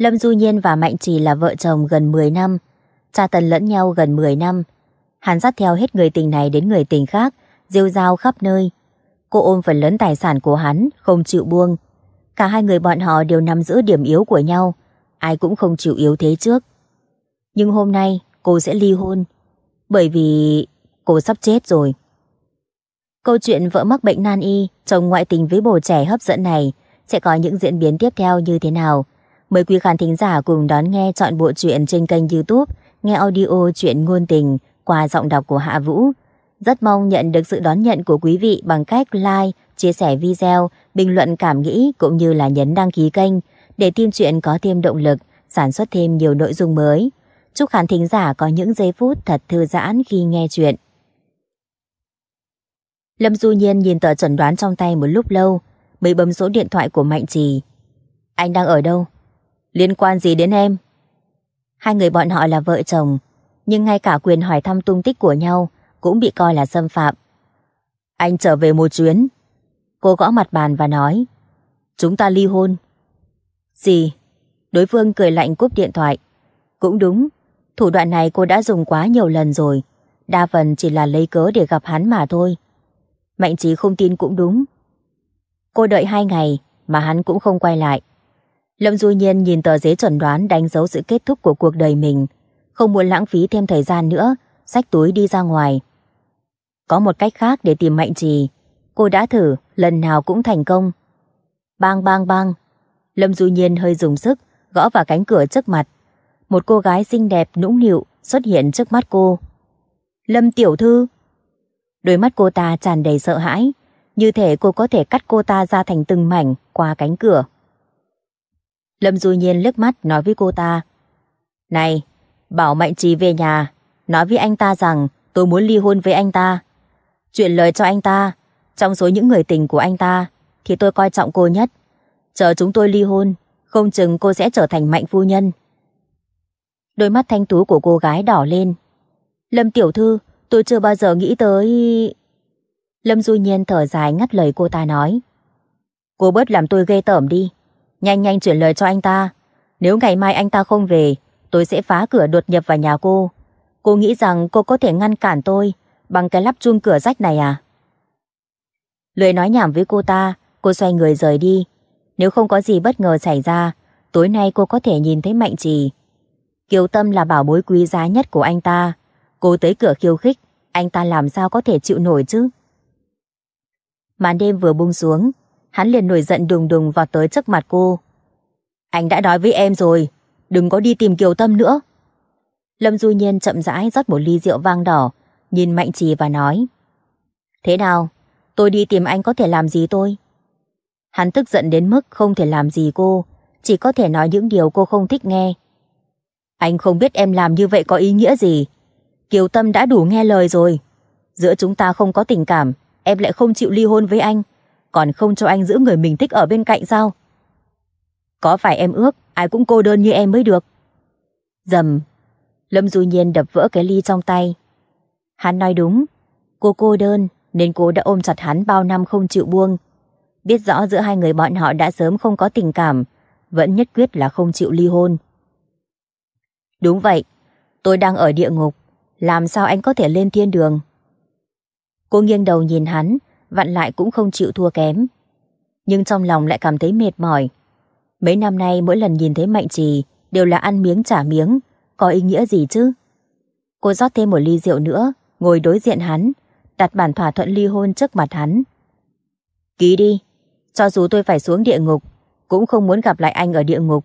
Lâm Du Nhiên và Mạnh Trì là vợ chồng gần 10 năm, cha tần lẫn nhau gần 10 năm. Hắn dắt theo hết người tình này đến người tình khác, rêu rao khắp nơi. Cô ôm phần lớn tài sản của hắn, không chịu buông. Cả hai người bọn họ đều nắm giữ điểm yếu của nhau, ai cũng không chịu yếu thế trước. Nhưng hôm nay cô sẽ ly hôn, bởi vì cô sắp chết rồi. Câu chuyện vợ mắc bệnh nan y, chồng ngoại tình với bồ trẻ hấp dẫn này sẽ có những diễn biến tiếp theo như thế nào? Mời quý khán thính giả cùng đón nghe chọn bộ truyện trên kênh youtube Nghe audio chuyện ngôn tình qua giọng đọc của Hạ Vũ. Rất mong nhận được sự đón nhận của quý vị bằng cách like, chia sẻ video, bình luận cảm nghĩ cũng như là nhấn đăng ký kênh để team chuyện có thêm động lực, sản xuất thêm nhiều nội dung mới. Chúc khán thính giả có những giây phút thật thư giãn khi nghe chuyện. Lâm Du Nhiên nhìn tờ chẩn đoán trong tay một lúc lâu, mới bấm số điện thoại của Mạnh Trì. Anh đang ở đâu? Liên quan gì đến em? Hai người bọn họ là vợ chồng, nhưng ngay cả quyền hỏi thăm tung tích của nhau cũng bị coi là xâm phạm. Anh trở về một chuyến. Cô gõ mặt bàn và nói. Chúng ta ly hôn. Gì? Đối phương cười lạnh cúp điện thoại. Cũng đúng, thủ đoạn này cô đã dùng quá nhiều lần rồi. Đa phần chỉ là lấy cớ để gặp hắn mà thôi. Mạnh trí không tin cũng đúng. Cô đợi hai ngày mà hắn cũng không quay lại. Lâm Du Nhiên nhìn tờ giấy chuẩn đoán đánh dấu sự kết thúc của cuộc đời mình. Không muốn lãng phí thêm thời gian nữa, xách túi đi ra ngoài. Có một cách khác để tìm Mạnh Trì. Cô đã thử, lần nào cũng thành công. Bang bang bang. Lâm Du Nhiên hơi dùng sức, gõ vào cánh cửa trước mặt. Một cô gái xinh đẹp nũng nịu xuất hiện trước mắt cô. Lâm Tiểu Thư. Đôi mắt cô ta tràn đầy sợ hãi, như thể cô có thể cắt cô ta ra thành từng mảnh qua cánh cửa. Lâm Du Nhiên lướt mắt nói với cô ta. Này, bảo Mạnh Trí về nhà, nói với anh ta rằng tôi muốn ly hôn với anh ta. Chuyển lời cho anh ta, trong số những người tình của anh ta thì tôi coi trọng cô nhất. Chờ chúng tôi ly hôn, không chừng cô sẽ trở thành mạnh phu nhân. Đôi mắt thanh tú của cô gái đỏ lên. Lâm tiểu thư, tôi chưa bao giờ nghĩ tới... Lâm Du Nhiên thở dài ngắt lời cô ta nói. Cô bớt làm tôi ghê tởm đi. Nhanh nhanh chuyển lời cho anh ta. Nếu ngày mai anh ta không về, tôi sẽ phá cửa đột nhập vào nhà cô. Cô nghĩ rằng cô có thể ngăn cản tôi bằng cái lắp chuông cửa rách này à? Lười nói nhảm với cô ta, cô xoay người rời đi. Nếu không có gì bất ngờ xảy ra, tối nay cô có thể nhìn thấy Mạnh Trì. Kiều Tâm là bảo bối quý giá nhất của anh ta. Cô tới cửa khiêu khích, anh ta làm sao có thể chịu nổi chứ? Màn đêm vừa buông xuống, hắn liền nổi giận đùng đùng vào tới trước mặt cô. Anh đã nói với em rồi, đừng có đi tìm Kiều Tâm nữa. Lâm Du Nhiên chậm rãi rót một ly rượu vang đỏ, nhìn Mạnh Trì và nói. Thế nào, tôi đi tìm anh có thể làm gì tôi? Hắn tức giận đến mức không thể làm gì cô, chỉ có thể nói những điều cô không thích nghe. Anh không biết em làm như vậy có ý nghĩa gì. Kiều Tâm đã đủ nghe lời rồi. Giữa chúng ta không có tình cảm, em lại không chịu ly hôn với anh, còn không cho anh giữ người mình thích ở bên cạnh sao? Có phải em ước ai cũng cô đơn như em mới được? Dầm. Lâm Du Nhiên đập vỡ cái ly trong tay. Hắn nói đúng. Cô cô đơn nên cô đã ôm chặt hắn bao năm không chịu buông. Biết rõ giữa hai người bọn họ đã sớm không có tình cảm, vẫn nhất quyết là không chịu ly hôn. Đúng vậy, tôi đang ở địa ngục, làm sao anh có thể lên thiên đường? Cô nghiêng đầu nhìn hắn, vặn lại cũng không chịu thua kém. Nhưng trong lòng lại cảm thấy mệt mỏi. Mấy năm nay mỗi lần nhìn thấy Mạnh Trì đều là ăn miếng trả miếng, có ý nghĩa gì chứ? Cô rót thêm một ly rượu nữa, ngồi đối diện hắn, đặt bản thỏa thuận ly hôn trước mặt hắn. Ký đi, cho dù tôi phải xuống địa ngục, cũng không muốn gặp lại anh ở địa ngục.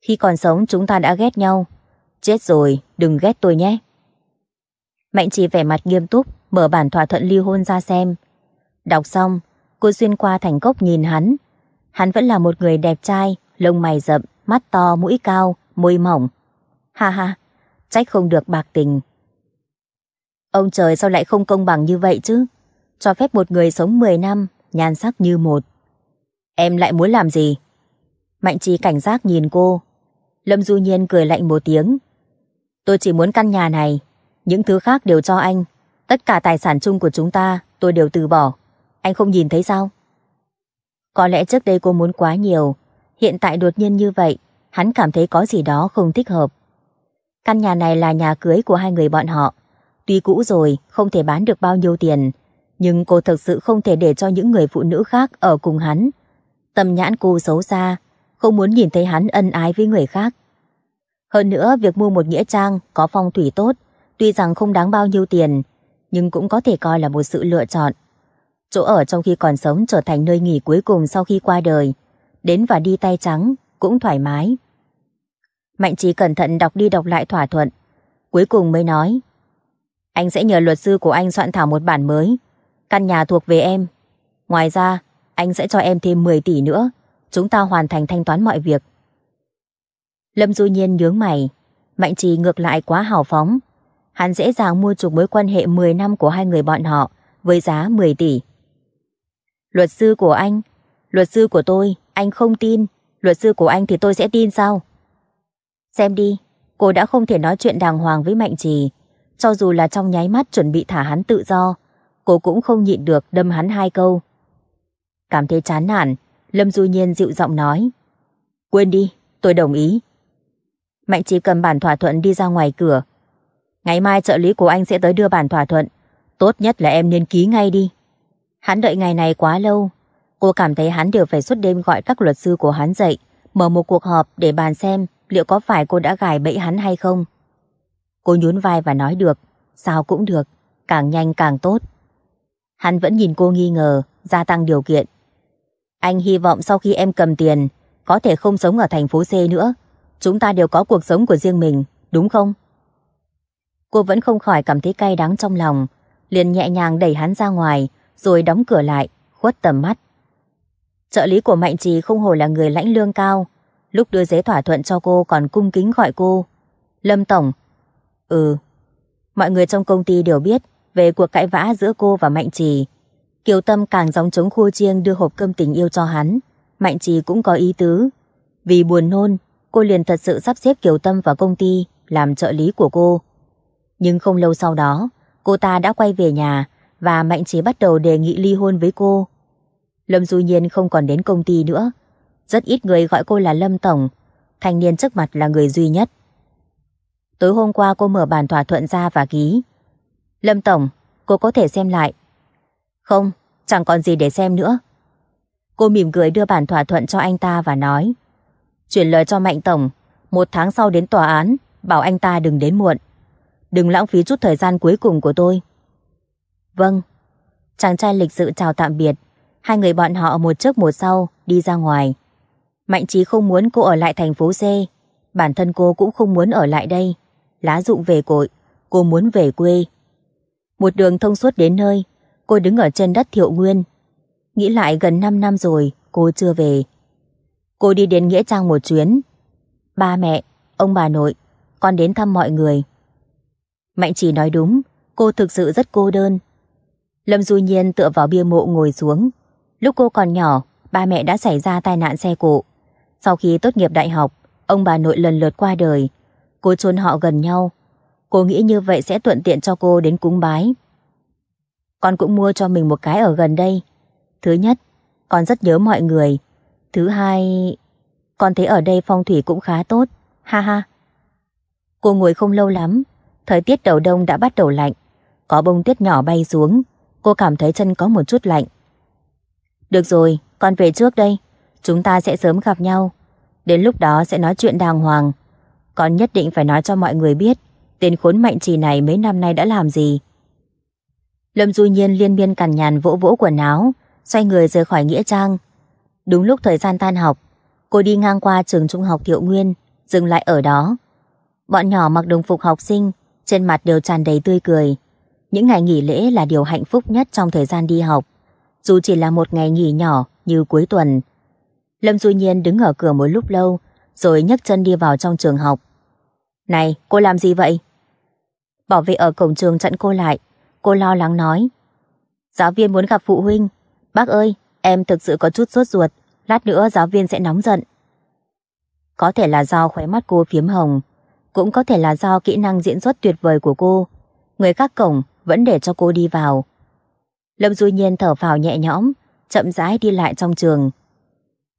Khi còn sống chúng ta đã ghét nhau, chết rồi đừng ghét tôi nhé. Mạnh trì vẻ mặt nghiêm túc, mở bản thỏa thuận ly hôn ra xem, Đọc xong, cô xuyên qua thành gốc nhìn hắn. Hắn vẫn là một người đẹp trai, lông mày rậm, mắt to, mũi cao, môi mỏng. Ha ha, trách không được bạc tình. Ông trời sao lại không công bằng như vậy chứ? Cho phép một người sống 10 năm, nhan sắc như một. Em lại muốn làm gì? Mạnh trí cảnh giác nhìn cô. Lâm Du Nhiên cười lạnh một tiếng. Tôi chỉ muốn căn nhà này. Những thứ khác đều cho anh. Tất cả tài sản chung của chúng ta tôi đều từ bỏ. Anh không nhìn thấy sao? Có lẽ trước đây cô muốn quá nhiều, hiện tại đột nhiên như vậy, hắn cảm thấy có gì đó không thích hợp. Căn nhà này là nhà cưới của hai người bọn họ. Tuy cũ rồi, không thể bán được bao nhiêu tiền, nhưng cô thực sự không thể để cho những người phụ nữ khác ở cùng hắn. Tầm nhãn cô xấu xa, không muốn nhìn thấy hắn ân ái với người khác. Hơn nữa, việc mua một nghĩa trang có phong thủy tốt, tuy rằng không đáng bao nhiêu tiền, nhưng cũng có thể coi là một sự lựa chọn chỗ ở trong khi còn sống trở thành nơi nghỉ cuối cùng sau khi qua đời. Đến và đi tay trắng, cũng thoải mái. Mạnh trí cẩn thận đọc đi đọc lại thỏa thuận. Cuối cùng mới nói. Anh sẽ nhờ luật sư của anh soạn thảo một bản mới. Căn nhà thuộc về em. Ngoài ra, anh sẽ cho em thêm 10 tỷ nữa. Chúng ta hoàn thành thanh toán mọi việc. Lâm Du Nhiên nhướng mày. Mạnh trì ngược lại quá hào phóng. Hắn dễ dàng mua chuộc mối quan hệ 10 năm của hai người bọn họ với giá 10 tỷ. Luật sư của anh, luật sư của tôi, anh không tin, luật sư của anh thì tôi sẽ tin sao? Xem đi, cô đã không thể nói chuyện đàng hoàng với Mạnh Trì. Cho dù là trong nháy mắt chuẩn bị thả hắn tự do, cô cũng không nhịn được đâm hắn hai câu. Cảm thấy chán nản, Lâm Du Nhiên dịu giọng nói. Quên đi, tôi đồng ý. Mạnh Trì cầm bản thỏa thuận đi ra ngoài cửa. Ngày mai trợ lý của anh sẽ tới đưa bản thỏa thuận. Tốt nhất là em nên ký ngay đi. Hắn đợi ngày này quá lâu. Cô cảm thấy hắn đều phải suốt đêm gọi các luật sư của hắn dậy, mở một cuộc họp để bàn xem liệu có phải cô đã gài bẫy hắn hay không. Cô nhún vai và nói được, sao cũng được, càng nhanh càng tốt. Hắn vẫn nhìn cô nghi ngờ, gia tăng điều kiện. Anh hy vọng sau khi em cầm tiền, có thể không sống ở thành phố C nữa. Chúng ta đều có cuộc sống của riêng mình, đúng không? Cô vẫn không khỏi cảm thấy cay đắng trong lòng, liền nhẹ nhàng đẩy hắn ra ngoài, rồi đóng cửa lại, khuất tầm mắt. Trợ lý của Mạnh Trì không hồ là người lãnh lương cao, lúc đưa giấy thỏa thuận cho cô còn cung kính gọi cô. Lâm Tổng. Ừ. Mọi người trong công ty đều biết về cuộc cãi vã giữa cô và Mạnh Trì. Kiều Tâm càng gióng trống khu chiêng đưa hộp cơm tình yêu cho hắn. Mạnh Trì cũng có ý tứ. Vì buồn nôn, cô liền thật sự sắp xếp Kiều Tâm vào công ty làm trợ lý của cô. Nhưng không lâu sau đó, cô ta đã quay về nhà và Mạnh chí bắt đầu đề nghị ly hôn với cô. Lâm Du Nhiên không còn đến công ty nữa. Rất ít người gọi cô là Lâm Tổng, thanh niên trước mặt là người duy nhất. Tối hôm qua cô mở bản thỏa thuận ra và ký. Lâm Tổng, cô có thể xem lại. Không, chẳng còn gì để xem nữa. Cô mỉm cười đưa bản thỏa thuận cho anh ta và nói. Chuyển lời cho Mạnh Tổng, một tháng sau đến tòa án, bảo anh ta đừng đến muộn. Đừng lãng phí chút thời gian cuối cùng của tôi. Vâng. Chàng trai lịch sự chào tạm biệt. Hai người bọn họ một trước một sau đi ra ngoài. Mạnh trí không muốn cô ở lại thành phố C. Bản thân cô cũng không muốn ở lại đây. Lá dụng về cội, cô muốn về quê. Một đường thông suốt đến nơi, cô đứng ở trên đất thiệu nguyên. Nghĩ lại gần 5 năm rồi, cô chưa về. Cô đi đến Nghĩa Trang một chuyến. Ba mẹ, ông bà nội, con đến thăm mọi người. Mạnh chỉ nói đúng, cô thực sự rất cô đơn. Lâm Du Nhiên tựa vào bia mộ ngồi xuống. Lúc cô còn nhỏ, ba mẹ đã xảy ra tai nạn xe cộ. Sau khi tốt nghiệp đại học, ông bà nội lần lượt qua đời. Cô chôn họ gần nhau. Cô nghĩ như vậy sẽ thuận tiện cho cô đến cúng bái. Con cũng mua cho mình một cái ở gần đây. Thứ nhất, con rất nhớ mọi người. Thứ hai, con thấy ở đây phong thủy cũng khá tốt. Ha ha. Cô ngồi không lâu lắm. Thời tiết đầu đông đã bắt đầu lạnh. Có bông tuyết nhỏ bay xuống, cô cảm thấy chân có một chút lạnh. Được rồi, con về trước đây. Chúng ta sẽ sớm gặp nhau. Đến lúc đó sẽ nói chuyện đàng hoàng. Con nhất định phải nói cho mọi người biết tên khốn mạnh trì này mấy năm nay đã làm gì. Lâm Du Nhiên liên miên cằn nhằn vỗ vỗ quần áo, xoay người rời khỏi Nghĩa Trang. Đúng lúc thời gian tan học, cô đi ngang qua trường trung học Thiệu Nguyên, dừng lại ở đó. Bọn nhỏ mặc đồng phục học sinh, trên mặt đều tràn đầy tươi cười. Những ngày nghỉ lễ là điều hạnh phúc nhất trong thời gian đi học, dù chỉ là một ngày nghỉ nhỏ như cuối tuần. Lâm Du Nhiên đứng ở cửa một lúc lâu, rồi nhấc chân đi vào trong trường học. Này, cô làm gì vậy? Bảo vệ ở cổng trường chặn cô lại, cô lo lắng nói. Giáo viên muốn gặp phụ huynh. Bác ơi, em thực sự có chút sốt ruột, lát nữa giáo viên sẽ nóng giận. Có thể là do khóe mắt cô phiếm hồng, cũng có thể là do kỹ năng diễn xuất tuyệt vời của cô. Người khác cổng vẫn để cho cô đi vào. Lâm Du Nhiên thở phào nhẹ nhõm, chậm rãi đi lại trong trường.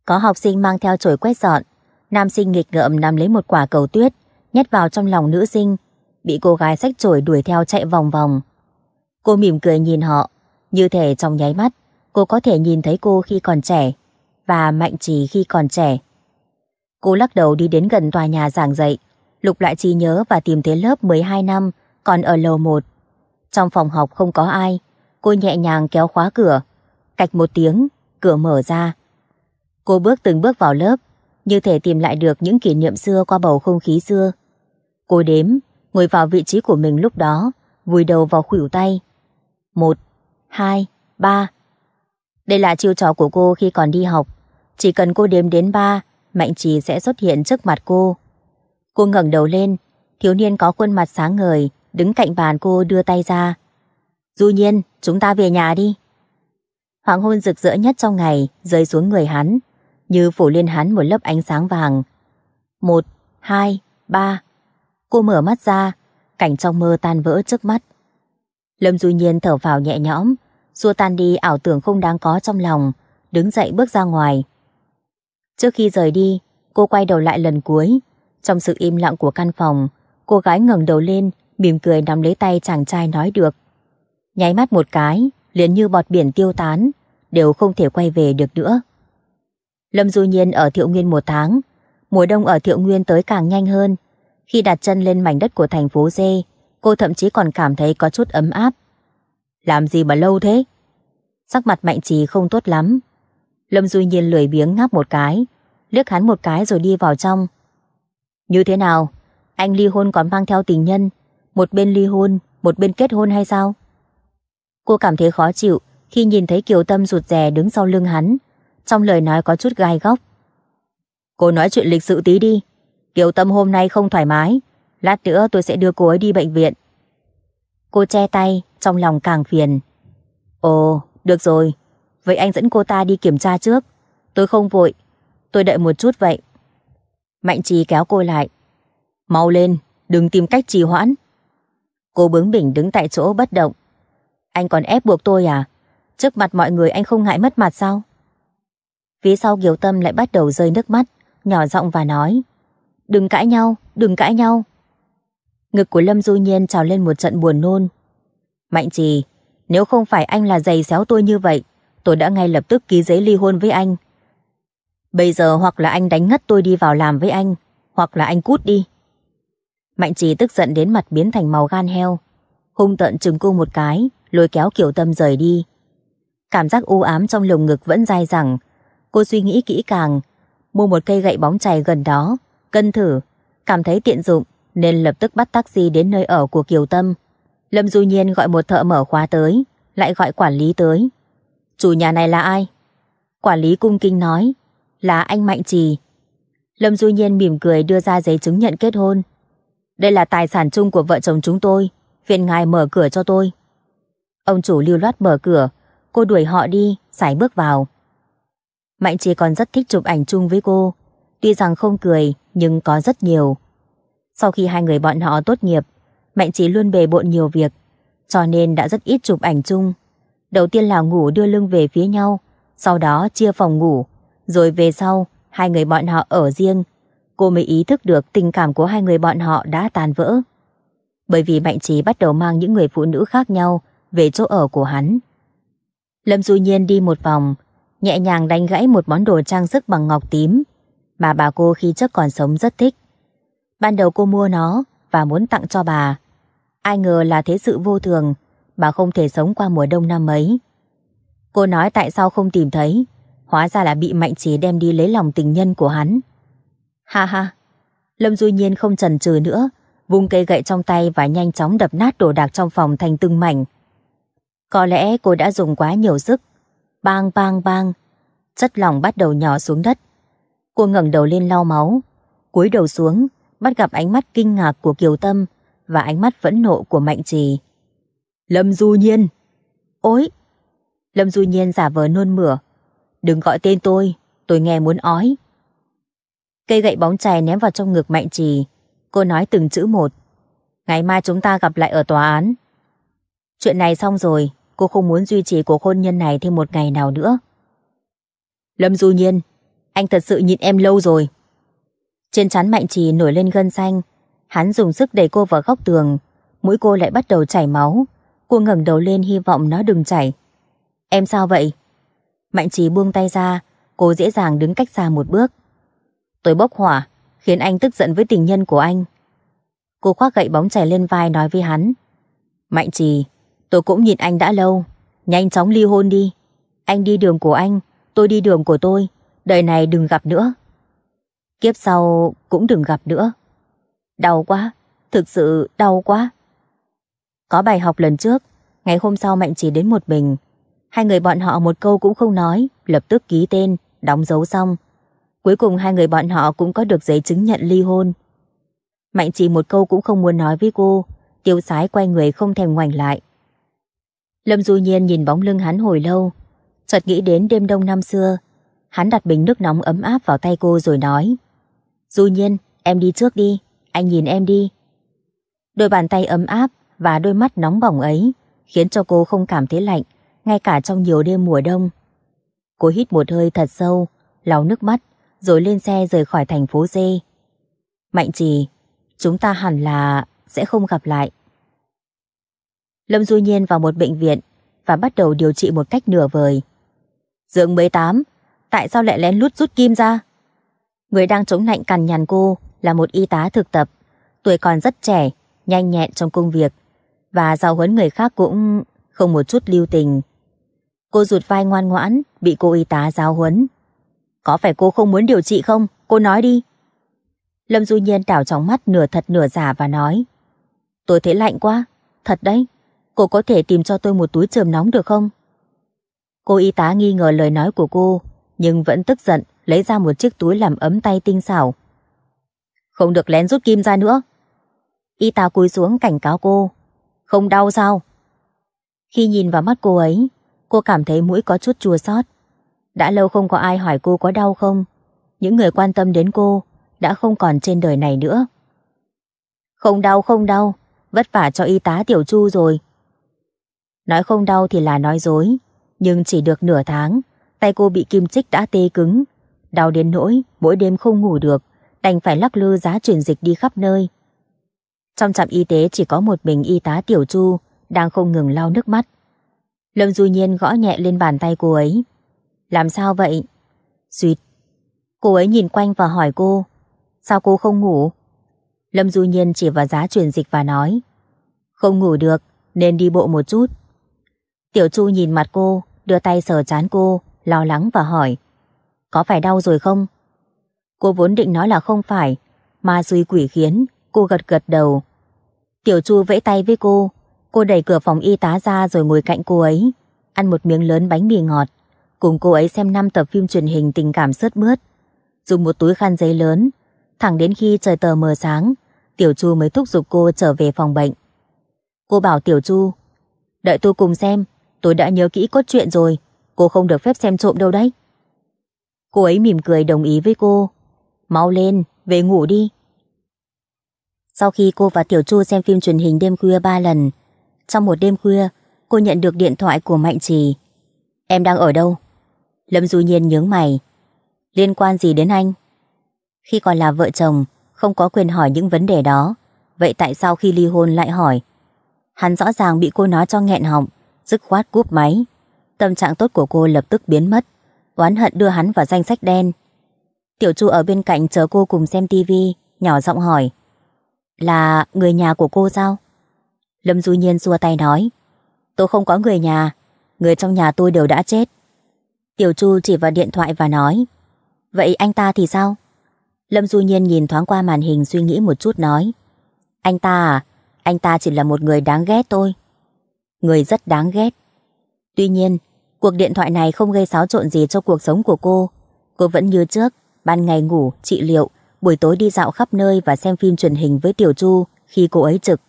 Có học sinh mang theo chổi quét dọn, nam sinh nghịch ngợm nắm lấy một quả cầu tuyết, nhét vào trong lòng nữ sinh, bị cô gái sách chổi đuổi theo chạy vòng vòng. Cô mỉm cười nhìn họ, như thể trong nháy mắt, cô có thể nhìn thấy cô khi còn trẻ, và mạnh trì khi còn trẻ. Cô lắc đầu đi đến gần tòa nhà giảng dạy, lục lại trí nhớ và tìm thấy lớp 12 năm, còn ở lầu 1. Trong phòng học không có ai, cô nhẹ nhàng kéo khóa cửa. Cạch một tiếng, cửa mở ra. Cô bước từng bước vào lớp, như thể tìm lại được những kỷ niệm xưa qua bầu không khí xưa. Cô đếm, ngồi vào vị trí của mình lúc đó, vùi đầu vào khuỷu tay. Một, hai, ba. Đây là chiêu trò của cô khi còn đi học. Chỉ cần cô đếm đến ba, Mạnh Trì sẽ xuất hiện trước mặt cô. Cô ngẩng đầu lên, thiếu niên có khuôn mặt sáng ngời, đứng cạnh bàn cô đưa tay ra. Du nhiên, chúng ta về nhà đi. Hoàng hôn rực rỡ nhất trong ngày rơi xuống người hắn, như phủ lên hắn một lớp ánh sáng vàng. Một, hai, ba. Cô mở mắt ra, cảnh trong mơ tan vỡ trước mắt. Lâm Du Nhiên thở vào nhẹ nhõm, xua tan đi ảo tưởng không đáng có trong lòng, đứng dậy bước ra ngoài. Trước khi rời đi, cô quay đầu lại lần cuối. Trong sự im lặng của căn phòng, cô gái ngẩng đầu lên mỉm cười nắm lấy tay chàng trai nói được. Nháy mắt một cái, liền như bọt biển tiêu tán, đều không thể quay về được nữa. Lâm Du Nhiên ở Thiệu Nguyên một tháng, mùa đông ở Thiệu Nguyên tới càng nhanh hơn. Khi đặt chân lên mảnh đất của thành phố Dê, cô thậm chí còn cảm thấy có chút ấm áp. Làm gì mà lâu thế? Sắc mặt mạnh trì không tốt lắm. Lâm Du Nhiên lười biếng ngáp một cái, liếc hắn một cái rồi đi vào trong. Như thế nào? Anh ly hôn còn mang theo tình nhân, một bên ly hôn, một bên kết hôn hay sao? Cô cảm thấy khó chịu khi nhìn thấy Kiều Tâm rụt rè đứng sau lưng hắn, trong lời nói có chút gai góc. Cô nói chuyện lịch sự tí đi, Kiều Tâm hôm nay không thoải mái, lát nữa tôi sẽ đưa cô ấy đi bệnh viện. Cô che tay, trong lòng càng phiền. Ồ, được rồi, vậy anh dẫn cô ta đi kiểm tra trước. Tôi không vội, tôi đợi một chút vậy. Mạnh trì kéo cô lại. Mau lên, đừng tìm cách trì hoãn. Cô bướng bỉnh đứng tại chỗ bất động. Anh còn ép buộc tôi à? Trước mặt mọi người anh không ngại mất mặt sao? Phía sau Kiều Tâm lại bắt đầu rơi nước mắt, nhỏ giọng và nói. Đừng cãi nhau, đừng cãi nhau. Ngực của Lâm Du Nhiên trào lên một trận buồn nôn. Mạnh trì, nếu không phải anh là giày xéo tôi như vậy, tôi đã ngay lập tức ký giấy ly hôn với anh. Bây giờ hoặc là anh đánh ngất tôi đi vào làm với anh, hoặc là anh cút đi. Mạnh trì tức giận đến mặt biến thành màu gan heo. Hung tận trừng cô một cái, lôi kéo kiểu tâm rời đi. Cảm giác u ám trong lồng ngực vẫn dai dẳng. Cô suy nghĩ kỹ càng, mua một cây gậy bóng chày gần đó, cân thử, cảm thấy tiện dụng nên lập tức bắt taxi đến nơi ở của Kiều Tâm. Lâm Du Nhiên gọi một thợ mở khóa tới, lại gọi quản lý tới. Chủ nhà này là ai? Quản lý cung kinh nói, là anh Mạnh Trì. Lâm Du Nhiên mỉm cười đưa ra giấy chứng nhận kết hôn. Đây là tài sản chung của vợ chồng chúng tôi. Phiền ngài mở cửa cho tôi. Ông chủ lưu loát mở cửa. Cô đuổi họ đi, sải bước vào. Mạnh chỉ còn rất thích chụp ảnh chung với cô. Tuy rằng không cười, nhưng có rất nhiều. Sau khi hai người bọn họ tốt nghiệp, Mạnh chỉ luôn bề bộn nhiều việc, cho nên đã rất ít chụp ảnh chung. Đầu tiên là ngủ đưa lưng về phía nhau, sau đó chia phòng ngủ, rồi về sau, hai người bọn họ ở riêng, cô mới ý thức được tình cảm của hai người bọn họ đã tan vỡ. Bởi vì Mạnh Trí bắt đầu mang những người phụ nữ khác nhau về chỗ ở của hắn. Lâm Du Nhiên đi một vòng, nhẹ nhàng đánh gãy một món đồ trang sức bằng ngọc tím mà bà cô khi trước còn sống rất thích. Ban đầu cô mua nó và muốn tặng cho bà. Ai ngờ là thế sự vô thường, bà không thể sống qua mùa đông năm ấy. Cô nói tại sao không tìm thấy, hóa ra là bị Mạnh Trí đem đi lấy lòng tình nhân của hắn. Ha ha. Lâm Du Nhiên không chần chừ nữa, vung cây gậy trong tay và nhanh chóng đập nát đồ đạc trong phòng thành từng mảnh. Có lẽ cô đã dùng quá nhiều sức. Bang bang bang. Chất lỏng bắt đầu nhỏ xuống đất. Cô ngẩng đầu lên lau máu, cúi đầu xuống, bắt gặp ánh mắt kinh ngạc của Kiều Tâm và ánh mắt phẫn nộ của Mạnh Trì. Lâm Du Nhiên! Ôi! Lâm Du Nhiên giả vờ nôn mửa. Đừng gọi tên tôi, tôi nghe muốn ói. Cây gậy bóng chày ném vào trong ngực Mạnh Trì. Cô nói từng chữ một. Ngày mai chúng ta gặp lại ở tòa án. Chuyện này xong rồi, cô không muốn duy trì cuộc hôn nhân này thêm một ngày nào nữa. Lâm Du Nhiên, anh thật sự nhịn em lâu rồi. Trên chán Mạnh Trì nổi lên gân xanh, hắn dùng sức đẩy cô vào góc tường, mũi cô lại bắt đầu chảy máu. Cô ngẩng đầu lên hy vọng nó đừng chảy. Em sao vậy? Mạnh Trì buông tay ra, cô dễ dàng đứng cách xa một bước. Tôi bốc hỏa, khiến anh tức giận với tình nhân của anh. Cô khoác gậy bóng chảy lên vai nói với hắn. Mạnh trì, tôi cũng nhìn anh đã lâu. Nhanh chóng ly hôn đi. Anh đi đường của anh, tôi đi đường của tôi. Đời này đừng gặp nữa. Kiếp sau cũng đừng gặp nữa. Đau quá, thực sự đau quá. Có bài học lần trước, ngày hôm sau Mạnh chỉ đến một mình. Hai người bọn họ một câu cũng không nói, lập tức ký tên, đóng dấu xong, Cuối cùng hai người bọn họ cũng có được giấy chứng nhận ly hôn. Mạnh chỉ một câu cũng không muốn nói với cô, tiêu sái quay người không thèm ngoảnh lại. Lâm Du Nhiên nhìn bóng lưng hắn hồi lâu, chợt nghĩ đến đêm đông năm xưa. Hắn đặt bình nước nóng ấm áp vào tay cô rồi nói. Du Nhiên, em đi trước đi, anh nhìn em đi. Đôi bàn tay ấm áp và đôi mắt nóng bỏng ấy khiến cho cô không cảm thấy lạnh, ngay cả trong nhiều đêm mùa đông. Cô hít một hơi thật sâu, lau nước mắt, rồi lên xe rời khỏi thành phố D. Mạnh trì, chúng ta hẳn là sẽ không gặp lại. Lâm Du Nhiên vào một bệnh viện và bắt đầu điều trị một cách nửa vời. Dương 18, tại sao lại lén lút rút kim ra? Người đang chống lạnh cằn nhằn cô là một y tá thực tập, tuổi còn rất trẻ, nhanh nhẹn trong công việc và giáo huấn người khác cũng không một chút lưu tình. Cô rụt vai ngoan ngoãn, bị cô y tá giáo huấn, có phải cô không muốn điều trị không? Cô nói đi. Lâm Du Nhiên đảo trong mắt nửa thật nửa giả và nói. Tôi thấy lạnh quá. Thật đấy. Cô có thể tìm cho tôi một túi chườm nóng được không? Cô y tá nghi ngờ lời nói của cô, nhưng vẫn tức giận lấy ra một chiếc túi làm ấm tay tinh xảo. Không được lén rút kim ra nữa. Y tá cúi xuống cảnh cáo cô. Không đau sao? Khi nhìn vào mắt cô ấy, cô cảm thấy mũi có chút chua xót. Đã lâu không có ai hỏi cô có đau không? Những người quan tâm đến cô đã không còn trên đời này nữa. Không đau không đau, vất vả cho y tá tiểu chu rồi. Nói không đau thì là nói dối, nhưng chỉ được nửa tháng, tay cô bị kim chích đã tê cứng. Đau đến nỗi, mỗi đêm không ngủ được, đành phải lắc lư giá truyền dịch đi khắp nơi. Trong trạm y tế chỉ có một mình y tá tiểu chu, đang không ngừng lau nước mắt. Lâm Du Nhiên gõ nhẹ lên bàn tay cô ấy. Làm sao vậy? Duyệt. Cô ấy nhìn quanh và hỏi cô. Sao cô không ngủ? Lâm Du Nhiên chỉ vào giá truyền dịch và nói. Không ngủ được, nên đi bộ một chút. Tiểu Chu nhìn mặt cô, đưa tay sờ chán cô, lo lắng và hỏi. Có phải đau rồi không? Cô vốn định nói là không phải, mà suy quỷ khiến, cô gật gật đầu. Tiểu Chu vẫy tay với cô, cô đẩy cửa phòng y tá ra rồi ngồi cạnh cô ấy, ăn một miếng lớn bánh mì ngọt cùng cô ấy xem 5 tập phim truyền hình tình cảm sướt mướt. Dùng một túi khăn giấy lớn, thẳng đến khi trời tờ mờ sáng, Tiểu Chu mới thúc giục cô trở về phòng bệnh. Cô bảo Tiểu Chu, đợi tôi cùng xem, tôi đã nhớ kỹ cốt truyện rồi, cô không được phép xem trộm đâu đấy. Cô ấy mỉm cười đồng ý với cô. Mau lên, về ngủ đi. Sau khi cô và Tiểu Chu xem phim truyền hình đêm khuya ba lần, trong một đêm khuya, cô nhận được điện thoại của Mạnh Trì. Em đang ở đâu? Lâm Du Nhiên nhướng mày. Liên quan gì đến anh? Khi còn là vợ chồng, không có quyền hỏi những vấn đề đó. Vậy tại sao khi ly hôn lại hỏi? Hắn rõ ràng bị cô nói cho nghẹn họng, dứt khoát cúp máy. Tâm trạng tốt của cô lập tức biến mất. Oán hận đưa hắn vào danh sách đen. Tiểu Chu ở bên cạnh chờ cô cùng xem tivi, nhỏ giọng hỏi. Là người nhà của cô sao? Lâm Du Nhiên xua tay nói. Tôi không có người nhà, người trong nhà tôi đều đã chết. Tiểu Chu chỉ vào điện thoại và nói Vậy anh ta thì sao? Lâm Du Nhiên nhìn thoáng qua màn hình suy nghĩ một chút nói Anh ta à? Anh ta chỉ là một người đáng ghét tôi, Người rất đáng ghét Tuy nhiên Cuộc điện thoại này không gây xáo trộn gì cho cuộc sống của cô Cô vẫn như trước Ban ngày ngủ, trị liệu Buổi tối đi dạo khắp nơi và xem phim truyền hình với Tiểu Chu Khi cô ấy trực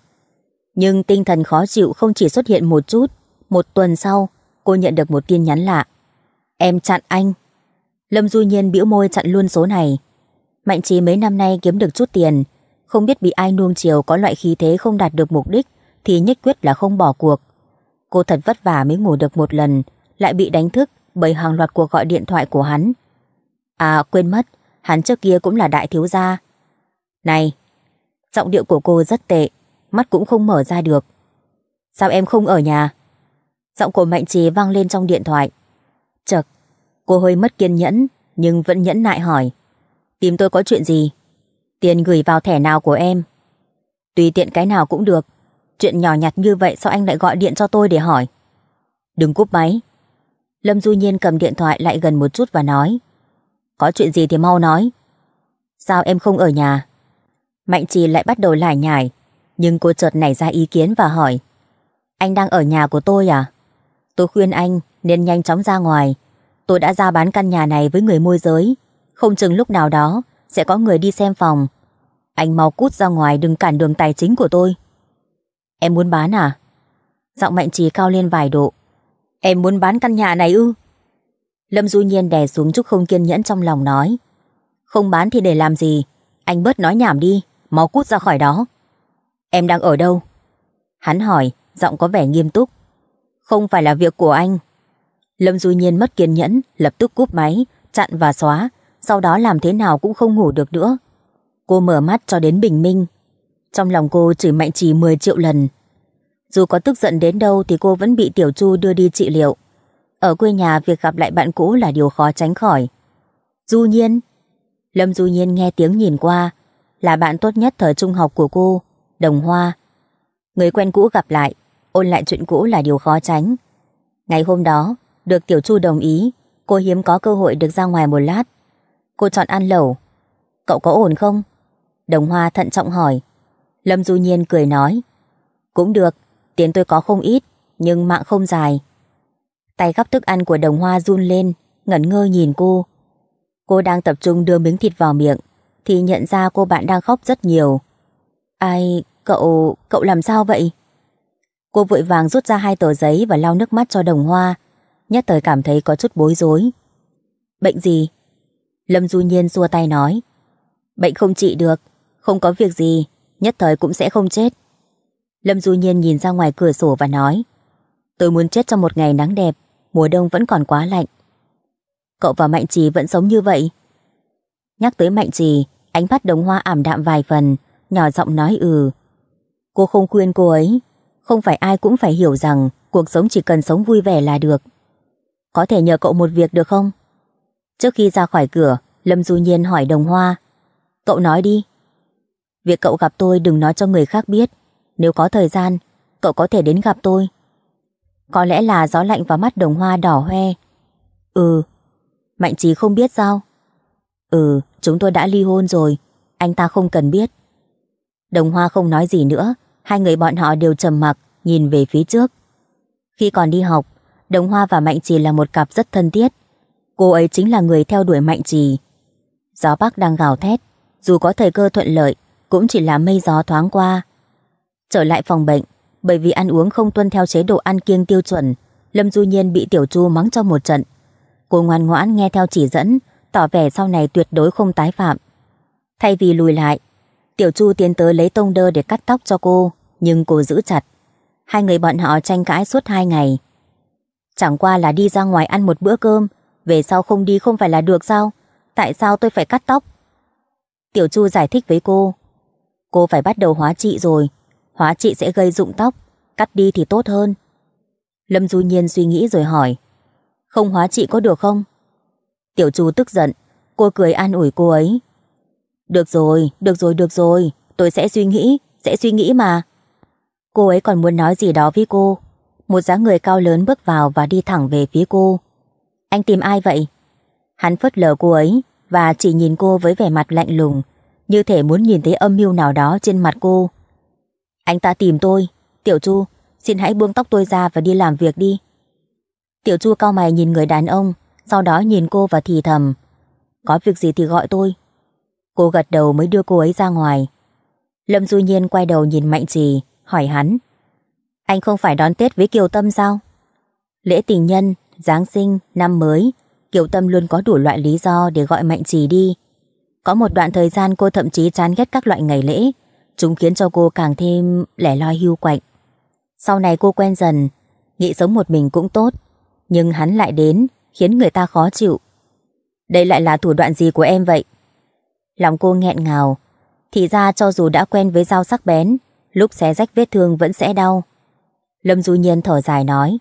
Nhưng tinh thần khó chịu không chỉ xuất hiện một chút Một tuần sau Cô nhận được một tin nhắn lạ Em chặn anh. Lâm Du Nhiên bĩu môi chặn luôn số này. Mạnh trí mấy năm nay kiếm được chút tiền, không biết bị ai nuông chiều có loại khí thế không đạt được mục đích thì nhất quyết là không bỏ cuộc. Cô thật vất vả mới ngủ được một lần, lại bị đánh thức bởi hàng loạt cuộc gọi điện thoại của hắn. À quên mất, hắn trước kia cũng là đại thiếu gia. Này, giọng điệu của cô rất tệ, mắt cũng không mở ra được. Sao em không ở nhà? Giọng của Mạnh Trí vang lên trong điện thoại. Chật, cô hơi mất kiên nhẫn nhưng vẫn nhẫn nại hỏi. Tìm tôi có chuyện gì? Tiền gửi vào thẻ nào của em? Tùy tiện cái nào cũng được. Chuyện nhỏ nhặt như vậy sao anh lại gọi điện cho tôi để hỏi? Đừng cúp máy. Lâm Du Nhiên cầm điện thoại lại gần một chút và nói. Có chuyện gì thì mau nói. Sao em không ở nhà? Mạnh trì lại bắt đầu lải nhải. Nhưng cô chợt nảy ra ý kiến và hỏi. Anh đang ở nhà của tôi à? Tôi khuyên anh nên nhanh chóng ra ngoài. Tôi đã ra bán căn nhà này với người môi giới, không chừng lúc nào đó sẽ có người đi xem phòng. Anh mau cút ra ngoài đừng cản đường tài chính của tôi. Em muốn bán à? Giọng mạnh trí cao lên vài độ. Em muốn bán căn nhà này ư? Lâm Du Nhiên đè xuống chút không kiên nhẫn trong lòng nói. Không bán thì để làm gì? Anh bớt nói nhảm đi, mau cút ra khỏi đó. Em đang ở đâu? Hắn hỏi, giọng có vẻ nghiêm túc. Không phải là việc của anh, Lâm Du Nhiên mất kiên nhẫn, lập tức cúp máy, chặn và xóa, sau đó làm thế nào cũng không ngủ được nữa. Cô mở mắt cho đến bình minh. Trong lòng cô chỉ mạnh trì 10 triệu lần. Dù có tức giận đến đâu thì cô vẫn bị Tiểu Chu đưa đi trị liệu. Ở quê nhà việc gặp lại bạn cũ là điều khó tránh khỏi. Du Nhiên Lâm Du Nhiên nghe tiếng nhìn qua là bạn tốt nhất thời trung học của cô, Đồng Hoa. Người quen cũ gặp lại, ôn lại chuyện cũ là điều khó tránh. Ngày hôm đó, được Tiểu Chu đồng ý, cô hiếm có cơ hội được ra ngoài một lát. Cô chọn ăn lẩu. Cậu có ổn không? Đồng Hoa thận trọng hỏi. Lâm Du Nhiên cười nói. Cũng được, tiền tôi có không ít, nhưng mạng không dài. Tay gắp thức ăn của đồng Hoa run lên, ngẩn ngơ nhìn cô. Cô đang tập trung đưa miếng thịt vào miệng, thì nhận ra cô bạn đang khóc rất nhiều. Ai, cậu, cậu làm sao vậy? Cô vội vàng rút ra hai tờ giấy và lau nước mắt cho đồng Hoa. Nhất thời cảm thấy có chút bối rối Bệnh gì? Lâm Du Nhiên xua tay nói Bệnh không trị được Không có việc gì Nhất thời cũng sẽ không chết Lâm Du Nhiên nhìn ra ngoài cửa sổ và nói Tôi muốn chết trong một ngày nắng đẹp Mùa đông vẫn còn quá lạnh Cậu và Mạnh Trì vẫn sống như vậy Nhắc tới Mạnh Trì Ánh mắt đống hoa ảm đạm vài phần Nhỏ giọng nói ừ Cô không khuyên cô ấy Không phải ai cũng phải hiểu rằng Cuộc sống chỉ cần sống vui vẻ là được có thể nhờ cậu một việc được không? Trước khi ra khỏi cửa, Lâm Du Nhiên hỏi đồng hoa. Cậu nói đi. Việc cậu gặp tôi đừng nói cho người khác biết. Nếu có thời gian, cậu có thể đến gặp tôi. Có lẽ là gió lạnh và mắt đồng hoa đỏ hoe. Ừ. Mạnh trí không biết sao? Ừ, chúng tôi đã ly hôn rồi. Anh ta không cần biết. Đồng hoa không nói gì nữa. Hai người bọn họ đều trầm mặc nhìn về phía trước. Khi còn đi học, Đồng Hoa và Mạnh Trì là một cặp rất thân thiết. Cô ấy chính là người theo đuổi Mạnh Trì. Gió Bắc đang gào thét, dù có thời cơ thuận lợi, cũng chỉ là mây gió thoáng qua. Trở lại phòng bệnh, bởi vì ăn uống không tuân theo chế độ ăn kiêng tiêu chuẩn, Lâm Du Nhiên bị Tiểu Chu mắng cho một trận. Cô ngoan ngoãn nghe theo chỉ dẫn, tỏ vẻ sau này tuyệt đối không tái phạm. Thay vì lùi lại, Tiểu Chu tiến tới lấy tông đơ để cắt tóc cho cô, nhưng cô giữ chặt. Hai người bọn họ tranh cãi suốt hai ngày, Chẳng qua là đi ra ngoài ăn một bữa cơm, về sau không đi không phải là được sao? Tại sao tôi phải cắt tóc? Tiểu Chu giải thích với cô. Cô phải bắt đầu hóa trị rồi, hóa trị sẽ gây rụng tóc, cắt đi thì tốt hơn. Lâm Du Nhiên suy nghĩ rồi hỏi, không hóa trị có được không? Tiểu Chu tức giận, cô cười an ủi cô ấy. Được rồi, được rồi, được rồi, tôi sẽ suy nghĩ, sẽ suy nghĩ mà. Cô ấy còn muốn nói gì đó với cô, một dáng người cao lớn bước vào và đi thẳng về phía cô. Anh tìm ai vậy? Hắn phớt lờ cô ấy và chỉ nhìn cô với vẻ mặt lạnh lùng, như thể muốn nhìn thấy âm mưu nào đó trên mặt cô. Anh ta tìm tôi, Tiểu Chu, xin hãy buông tóc tôi ra và đi làm việc đi. Tiểu Chu cao mày nhìn người đàn ông, sau đó nhìn cô và thì thầm. Có việc gì thì gọi tôi. Cô gật đầu mới đưa cô ấy ra ngoài. Lâm Du Nhiên quay đầu nhìn Mạnh Trì, hỏi hắn. Anh không phải đón Tết với Kiều Tâm sao? Lễ tình nhân, Giáng sinh, năm mới, Kiều Tâm luôn có đủ loại lý do để gọi Mạnh Trì đi. Có một đoạn thời gian cô thậm chí chán ghét các loại ngày lễ, chúng khiến cho cô càng thêm lẻ loi hưu quạnh. Sau này cô quen dần, nghĩ sống một mình cũng tốt, nhưng hắn lại đến, khiến người ta khó chịu. Đây lại là thủ đoạn gì của em vậy? Lòng cô nghẹn ngào, thì ra cho dù đã quen với dao sắc bén, lúc xé rách vết thương vẫn sẽ đau. Lâm Du Nhiên thở dài nói.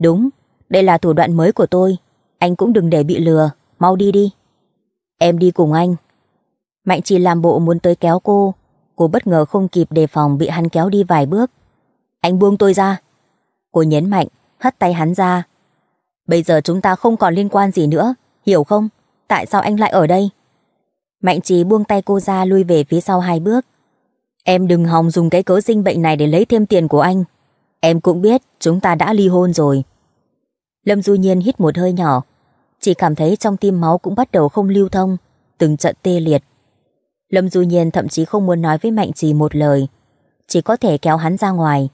Đúng, đây là thủ đoạn mới của tôi. Anh cũng đừng để bị lừa, mau đi đi. Em đi cùng anh. Mạnh chỉ làm bộ muốn tới kéo cô. Cô bất ngờ không kịp đề phòng bị hắn kéo đi vài bước. Anh buông tôi ra. Cô nhấn mạnh, hất tay hắn ra. Bây giờ chúng ta không còn liên quan gì nữa, hiểu không? Tại sao anh lại ở đây? Mạnh trí buông tay cô ra lui về phía sau hai bước. Em đừng hòng dùng cái cớ sinh bệnh này để lấy thêm tiền của anh. Em cũng biết chúng ta đã ly hôn rồi. Lâm Du Nhiên hít một hơi nhỏ, chỉ cảm thấy trong tim máu cũng bắt đầu không lưu thông, từng trận tê liệt. Lâm Du Nhiên thậm chí không muốn nói với Mạnh Trì một lời, chỉ có thể kéo hắn ra ngoài.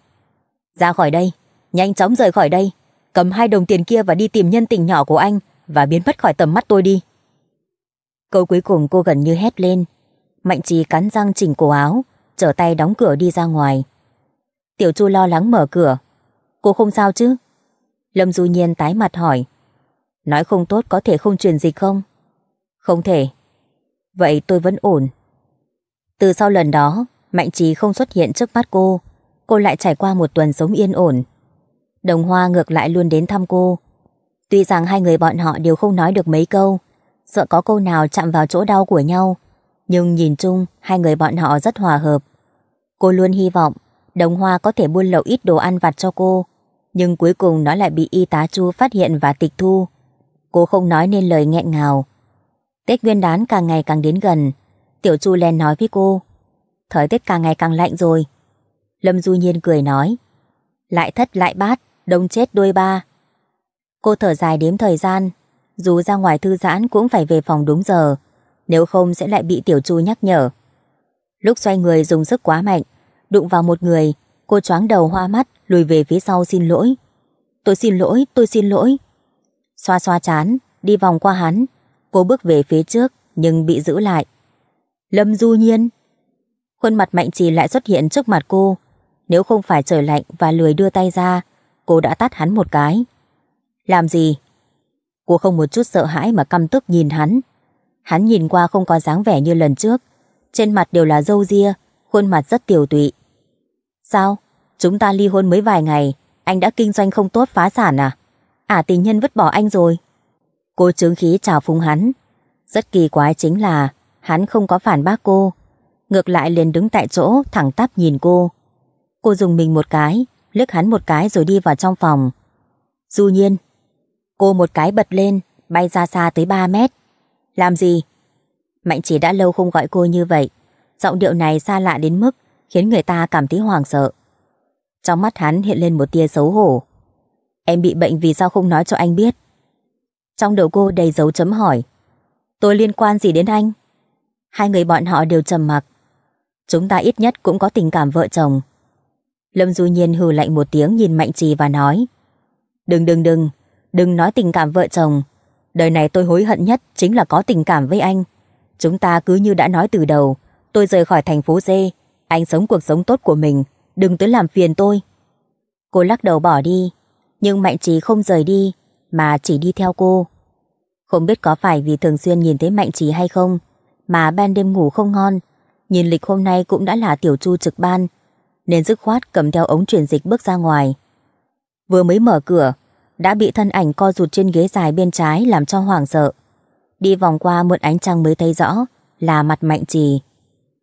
Ra khỏi đây, nhanh chóng rời khỏi đây, cầm hai đồng tiền kia và đi tìm nhân tình nhỏ của anh và biến mất khỏi tầm mắt tôi đi. Câu cuối cùng cô gần như hét lên. Mạnh Trì cắn răng chỉnh cổ áo, trở tay đóng cửa đi ra ngoài. Tiểu Chu lo lắng mở cửa. Cô không sao chứ? Lâm Du Nhiên tái mặt hỏi. Nói không tốt có thể không truyền dịch không? Không thể. Vậy tôi vẫn ổn. Từ sau lần đó, Mạnh Trí không xuất hiện trước mắt cô. Cô lại trải qua một tuần sống yên ổn. Đồng Hoa ngược lại luôn đến thăm cô. Tuy rằng hai người bọn họ đều không nói được mấy câu, sợ có câu nào chạm vào chỗ đau của nhau. Nhưng nhìn chung, hai người bọn họ rất hòa hợp. Cô luôn hy vọng Đồng Hoa có thể buôn lậu ít đồ ăn vặt cho cô, nhưng cuối cùng nó lại bị y tá Chu phát hiện và tịch thu. Cô không nói nên lời nghẹn ngào. Tết Nguyên đán càng ngày càng đến gần, Tiểu Chu len nói với cô, thời tiết càng ngày càng lạnh rồi. Lâm Du Nhiên cười nói, lại thất lại bát, đông chết đôi ba. Cô thở dài đếm thời gian, dù ra ngoài thư giãn cũng phải về phòng đúng giờ, nếu không sẽ lại bị Tiểu Chu nhắc nhở. Lúc xoay người dùng sức quá mạnh, đụng vào một người, cô choáng đầu hoa mắt, lùi về phía sau xin lỗi. Tôi xin lỗi, tôi xin lỗi. Xoa xoa chán, đi vòng qua hắn, cô bước về phía trước nhưng bị giữ lại. Lâm Du Nhiên Khuôn mặt mạnh trì lại xuất hiện trước mặt cô. Nếu không phải trời lạnh và lười đưa tay ra, cô đã tát hắn một cái. Làm gì? Cô không một chút sợ hãi mà căm tức nhìn hắn. Hắn nhìn qua không có dáng vẻ như lần trước. Trên mặt đều là râu ria, khuôn mặt rất tiểu tụy. Sao? Chúng ta ly hôn mới vài ngày, anh đã kinh doanh không tốt phá sản à? À tình nhân vứt bỏ anh rồi. Cô chứng khí chào phúng hắn. Rất kỳ quái chính là hắn không có phản bác cô. Ngược lại liền đứng tại chỗ thẳng tắp nhìn cô. Cô dùng mình một cái, lướt hắn một cái rồi đi vào trong phòng. Du nhiên, cô một cái bật lên, bay ra xa tới 3 mét. Làm gì? Mạnh chỉ đã lâu không gọi cô như vậy, Giọng điệu này xa lạ đến mức khiến người ta cảm thấy hoàng sợ. Trong mắt hắn hiện lên một tia xấu hổ. Em bị bệnh vì sao không nói cho anh biết? Trong đầu cô đầy dấu chấm hỏi. Tôi liên quan gì đến anh? Hai người bọn họ đều trầm mặc. Chúng ta ít nhất cũng có tình cảm vợ chồng. Lâm Du Nhiên hừ lạnh một tiếng nhìn Mạnh Trì và nói. Đừng đừng đừng, đừng nói tình cảm vợ chồng. Đời này tôi hối hận nhất chính là có tình cảm với anh. Chúng ta cứ như đã nói từ đầu, Tôi rời khỏi thành phố dê, anh sống cuộc sống tốt của mình, đừng tới làm phiền tôi. Cô lắc đầu bỏ đi, nhưng Mạnh Trí không rời đi, mà chỉ đi theo cô. Không biết có phải vì thường xuyên nhìn thấy Mạnh Trí hay không, mà ban đêm ngủ không ngon, nhìn lịch hôm nay cũng đã là tiểu chu trực ban, nên dứt khoát cầm theo ống truyền dịch bước ra ngoài. Vừa mới mở cửa, đã bị thân ảnh co rụt trên ghế dài bên trái làm cho hoảng sợ. Đi vòng qua mượn ánh trăng mới thấy rõ là mặt Mạnh Trì.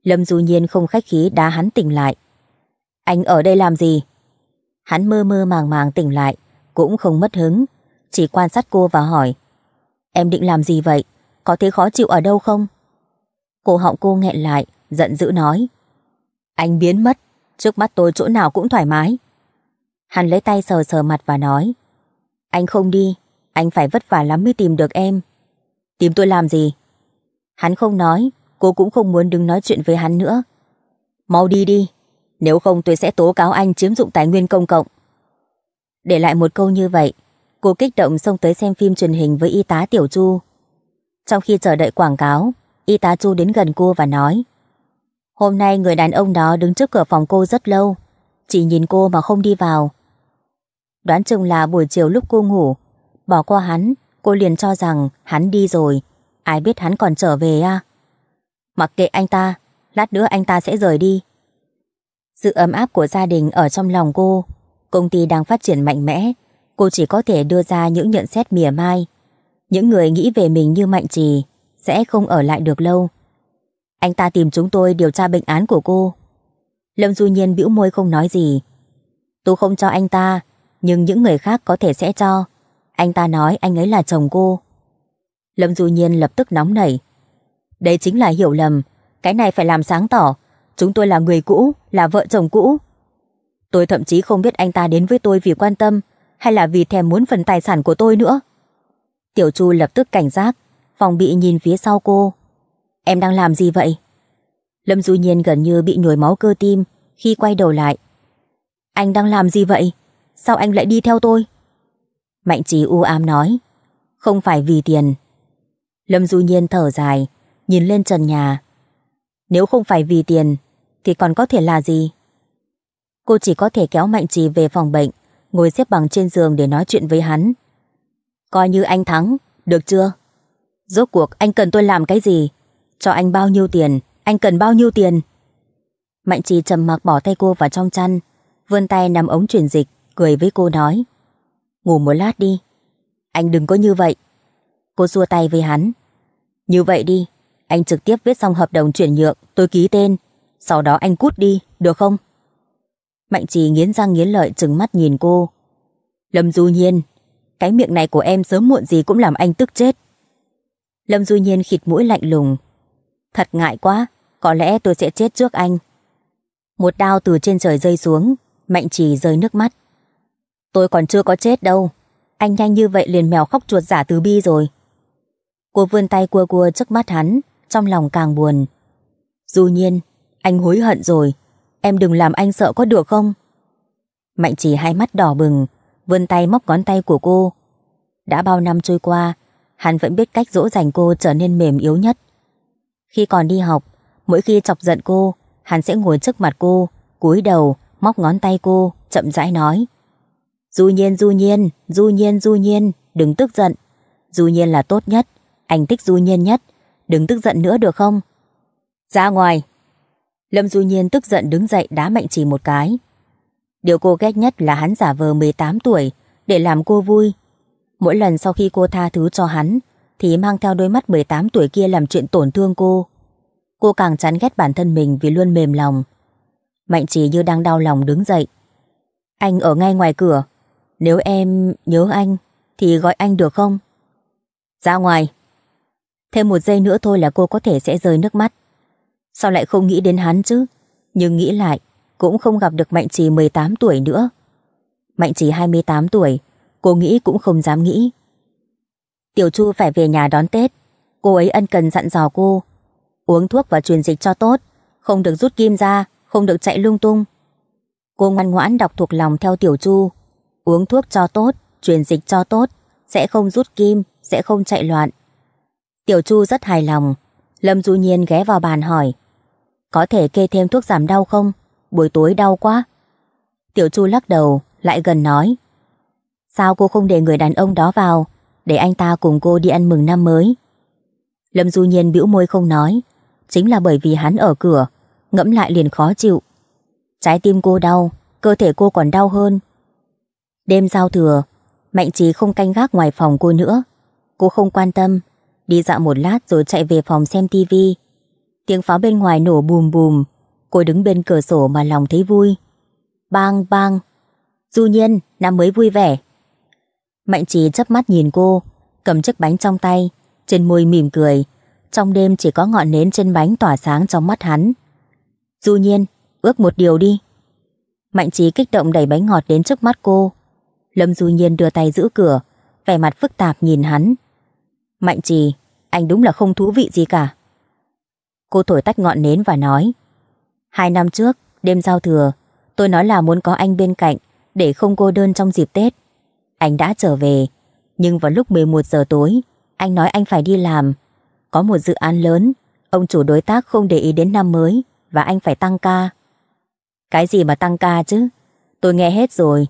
Lâm Du Nhiên không khách khí đá hắn tỉnh lại. Anh ở đây làm gì? Hắn mơ mơ màng màng tỉnh lại, cũng không mất hứng, chỉ quan sát cô và hỏi. Em định làm gì vậy? Có thấy khó chịu ở đâu không? cô họng cô nghẹn lại, giận dữ nói. Anh biến mất, trước mắt tôi chỗ nào cũng thoải mái. Hắn lấy tay sờ sờ mặt và nói. Anh không đi, anh phải vất vả lắm mới tìm được em. Tìm tôi làm gì? Hắn không nói, Cô cũng không muốn đứng nói chuyện với hắn nữa Mau đi đi Nếu không tôi sẽ tố cáo anh chiếm dụng tài nguyên công cộng Để lại một câu như vậy Cô kích động xông tới xem phim truyền hình với y tá Tiểu Chu Trong khi chờ đợi quảng cáo Y tá Chu đến gần cô và nói Hôm nay người đàn ông đó đứng trước cửa phòng cô rất lâu Chỉ nhìn cô mà không đi vào Đoán chừng là buổi chiều lúc cô ngủ Bỏ qua hắn Cô liền cho rằng hắn đi rồi Ai biết hắn còn trở về à Mặc kệ anh ta, lát nữa anh ta sẽ rời đi. Sự ấm áp của gia đình ở trong lòng cô, công ty đang phát triển mạnh mẽ, cô chỉ có thể đưa ra những nhận xét mỉa mai. Những người nghĩ về mình như Mạnh Trì sẽ không ở lại được lâu. Anh ta tìm chúng tôi điều tra bệnh án của cô. Lâm Du Nhiên bĩu môi không nói gì. Tôi không cho anh ta, nhưng những người khác có thể sẽ cho. Anh ta nói anh ấy là chồng cô. Lâm Du Nhiên lập tức nóng nảy, đây chính là hiểu lầm. Cái này phải làm sáng tỏ. Chúng tôi là người cũ, là vợ chồng cũ. Tôi thậm chí không biết anh ta đến với tôi vì quan tâm hay là vì thèm muốn phần tài sản của tôi nữa. Tiểu Chu lập tức cảnh giác, phòng bị nhìn phía sau cô. Em đang làm gì vậy? Lâm Du Nhiên gần như bị nhồi máu cơ tim khi quay đầu lại. Anh đang làm gì vậy? Sao anh lại đi theo tôi? Mạnh trí u ám nói. Không phải vì tiền. Lâm Du Nhiên thở dài, nhìn lên trần nhà. Nếu không phải vì tiền, thì còn có thể là gì? Cô chỉ có thể kéo Mạnh Trì về phòng bệnh, ngồi xếp bằng trên giường để nói chuyện với hắn. Coi như anh thắng, được chưa? Rốt cuộc anh cần tôi làm cái gì? Cho anh bao nhiêu tiền? Anh cần bao nhiêu tiền? Mạnh Trì trầm mặc bỏ tay cô vào trong chăn, vươn tay nắm ống truyền dịch, cười với cô nói. Ngủ một lát đi. Anh đừng có như vậy. Cô xua tay với hắn. Như vậy đi, anh trực tiếp viết xong hợp đồng chuyển nhượng, tôi ký tên. Sau đó anh cút đi, được không? Mạnh trì nghiến răng nghiến lợi trừng mắt nhìn cô. Lâm Du Nhiên, cái miệng này của em sớm muộn gì cũng làm anh tức chết. Lâm Du Nhiên khịt mũi lạnh lùng. Thật ngại quá, có lẽ tôi sẽ chết trước anh. Một đao từ trên trời rơi xuống, Mạnh trì rơi nước mắt. Tôi còn chưa có chết đâu, anh nhanh như vậy liền mèo khóc chuột giả từ bi rồi. Cô vươn tay cua cua trước mắt hắn, trong lòng càng buồn. dù nhiên, anh hối hận rồi, em đừng làm anh sợ có được không? Mạnh chỉ hai mắt đỏ bừng, vươn tay móc ngón tay của cô. Đã bao năm trôi qua, hắn vẫn biết cách dỗ dành cô trở nên mềm yếu nhất. Khi còn đi học, mỗi khi chọc giận cô, hắn sẽ ngồi trước mặt cô, cúi đầu, móc ngón tay cô, chậm rãi nói. Du nhiên, du nhiên, du nhiên, du nhiên, đừng tức giận. Du nhiên là tốt nhất, anh thích du nhiên nhất, đừng tức giận nữa được không? Ra ngoài! Lâm Du Nhiên tức giận đứng dậy đá mạnh chỉ một cái. Điều cô ghét nhất là hắn giả vờ 18 tuổi để làm cô vui. Mỗi lần sau khi cô tha thứ cho hắn thì mang theo đôi mắt 18 tuổi kia làm chuyện tổn thương cô. Cô càng chán ghét bản thân mình vì luôn mềm lòng. Mạnh chỉ như đang đau lòng đứng dậy. Anh ở ngay ngoài cửa. Nếu em nhớ anh thì gọi anh được không? Ra ngoài. Thêm một giây nữa thôi là cô có thể sẽ rơi nước mắt. Sao lại không nghĩ đến hắn chứ? Nhưng nghĩ lại, cũng không gặp được Mạnh Trì 18 tuổi nữa. Mạnh Trì 28 tuổi, cô nghĩ cũng không dám nghĩ. Tiểu Chu phải về nhà đón Tết. Cô ấy ân cần dặn dò cô. Uống thuốc và truyền dịch cho tốt, không được rút kim ra, không được chạy lung tung. Cô ngoan ngoãn đọc thuộc lòng theo Tiểu Chu. Uống thuốc cho tốt, truyền dịch cho tốt, sẽ không rút kim, sẽ không chạy loạn, Tiểu Chu rất hài lòng. Lâm Du Nhiên ghé vào bàn hỏi. Có thể kê thêm thuốc giảm đau không? Buổi tối đau quá. Tiểu Chu lắc đầu, lại gần nói. Sao cô không để người đàn ông đó vào, để anh ta cùng cô đi ăn mừng năm mới? Lâm Du Nhiên bĩu môi không nói. Chính là bởi vì hắn ở cửa, ngẫm lại liền khó chịu. Trái tim cô đau, cơ thể cô còn đau hơn. Đêm giao thừa, Mạnh Trí không canh gác ngoài phòng cô nữa. Cô không quan tâm đi dạo một lát rồi chạy về phòng xem tivi. Tiếng pháo bên ngoài nổ bùm bùm, cô đứng bên cửa sổ mà lòng thấy vui. Bang bang, du nhiên, năm mới vui vẻ. Mạnh trí chớp mắt nhìn cô, cầm chiếc bánh trong tay, trên môi mỉm cười. Trong đêm chỉ có ngọn nến trên bánh tỏa sáng trong mắt hắn. Du nhiên, ước một điều đi. Mạnh trí kích động đẩy bánh ngọt đến trước mắt cô. Lâm Du Nhiên đưa tay giữ cửa, vẻ mặt phức tạp nhìn hắn. Mạnh trì, anh đúng là không thú vị gì cả. Cô thổi tắt ngọn nến và nói. Hai năm trước, đêm giao thừa, tôi nói là muốn có anh bên cạnh để không cô đơn trong dịp Tết. Anh đã trở về, nhưng vào lúc 11 giờ tối, anh nói anh phải đi làm. Có một dự án lớn, ông chủ đối tác không để ý đến năm mới và anh phải tăng ca. Cái gì mà tăng ca chứ? Tôi nghe hết rồi.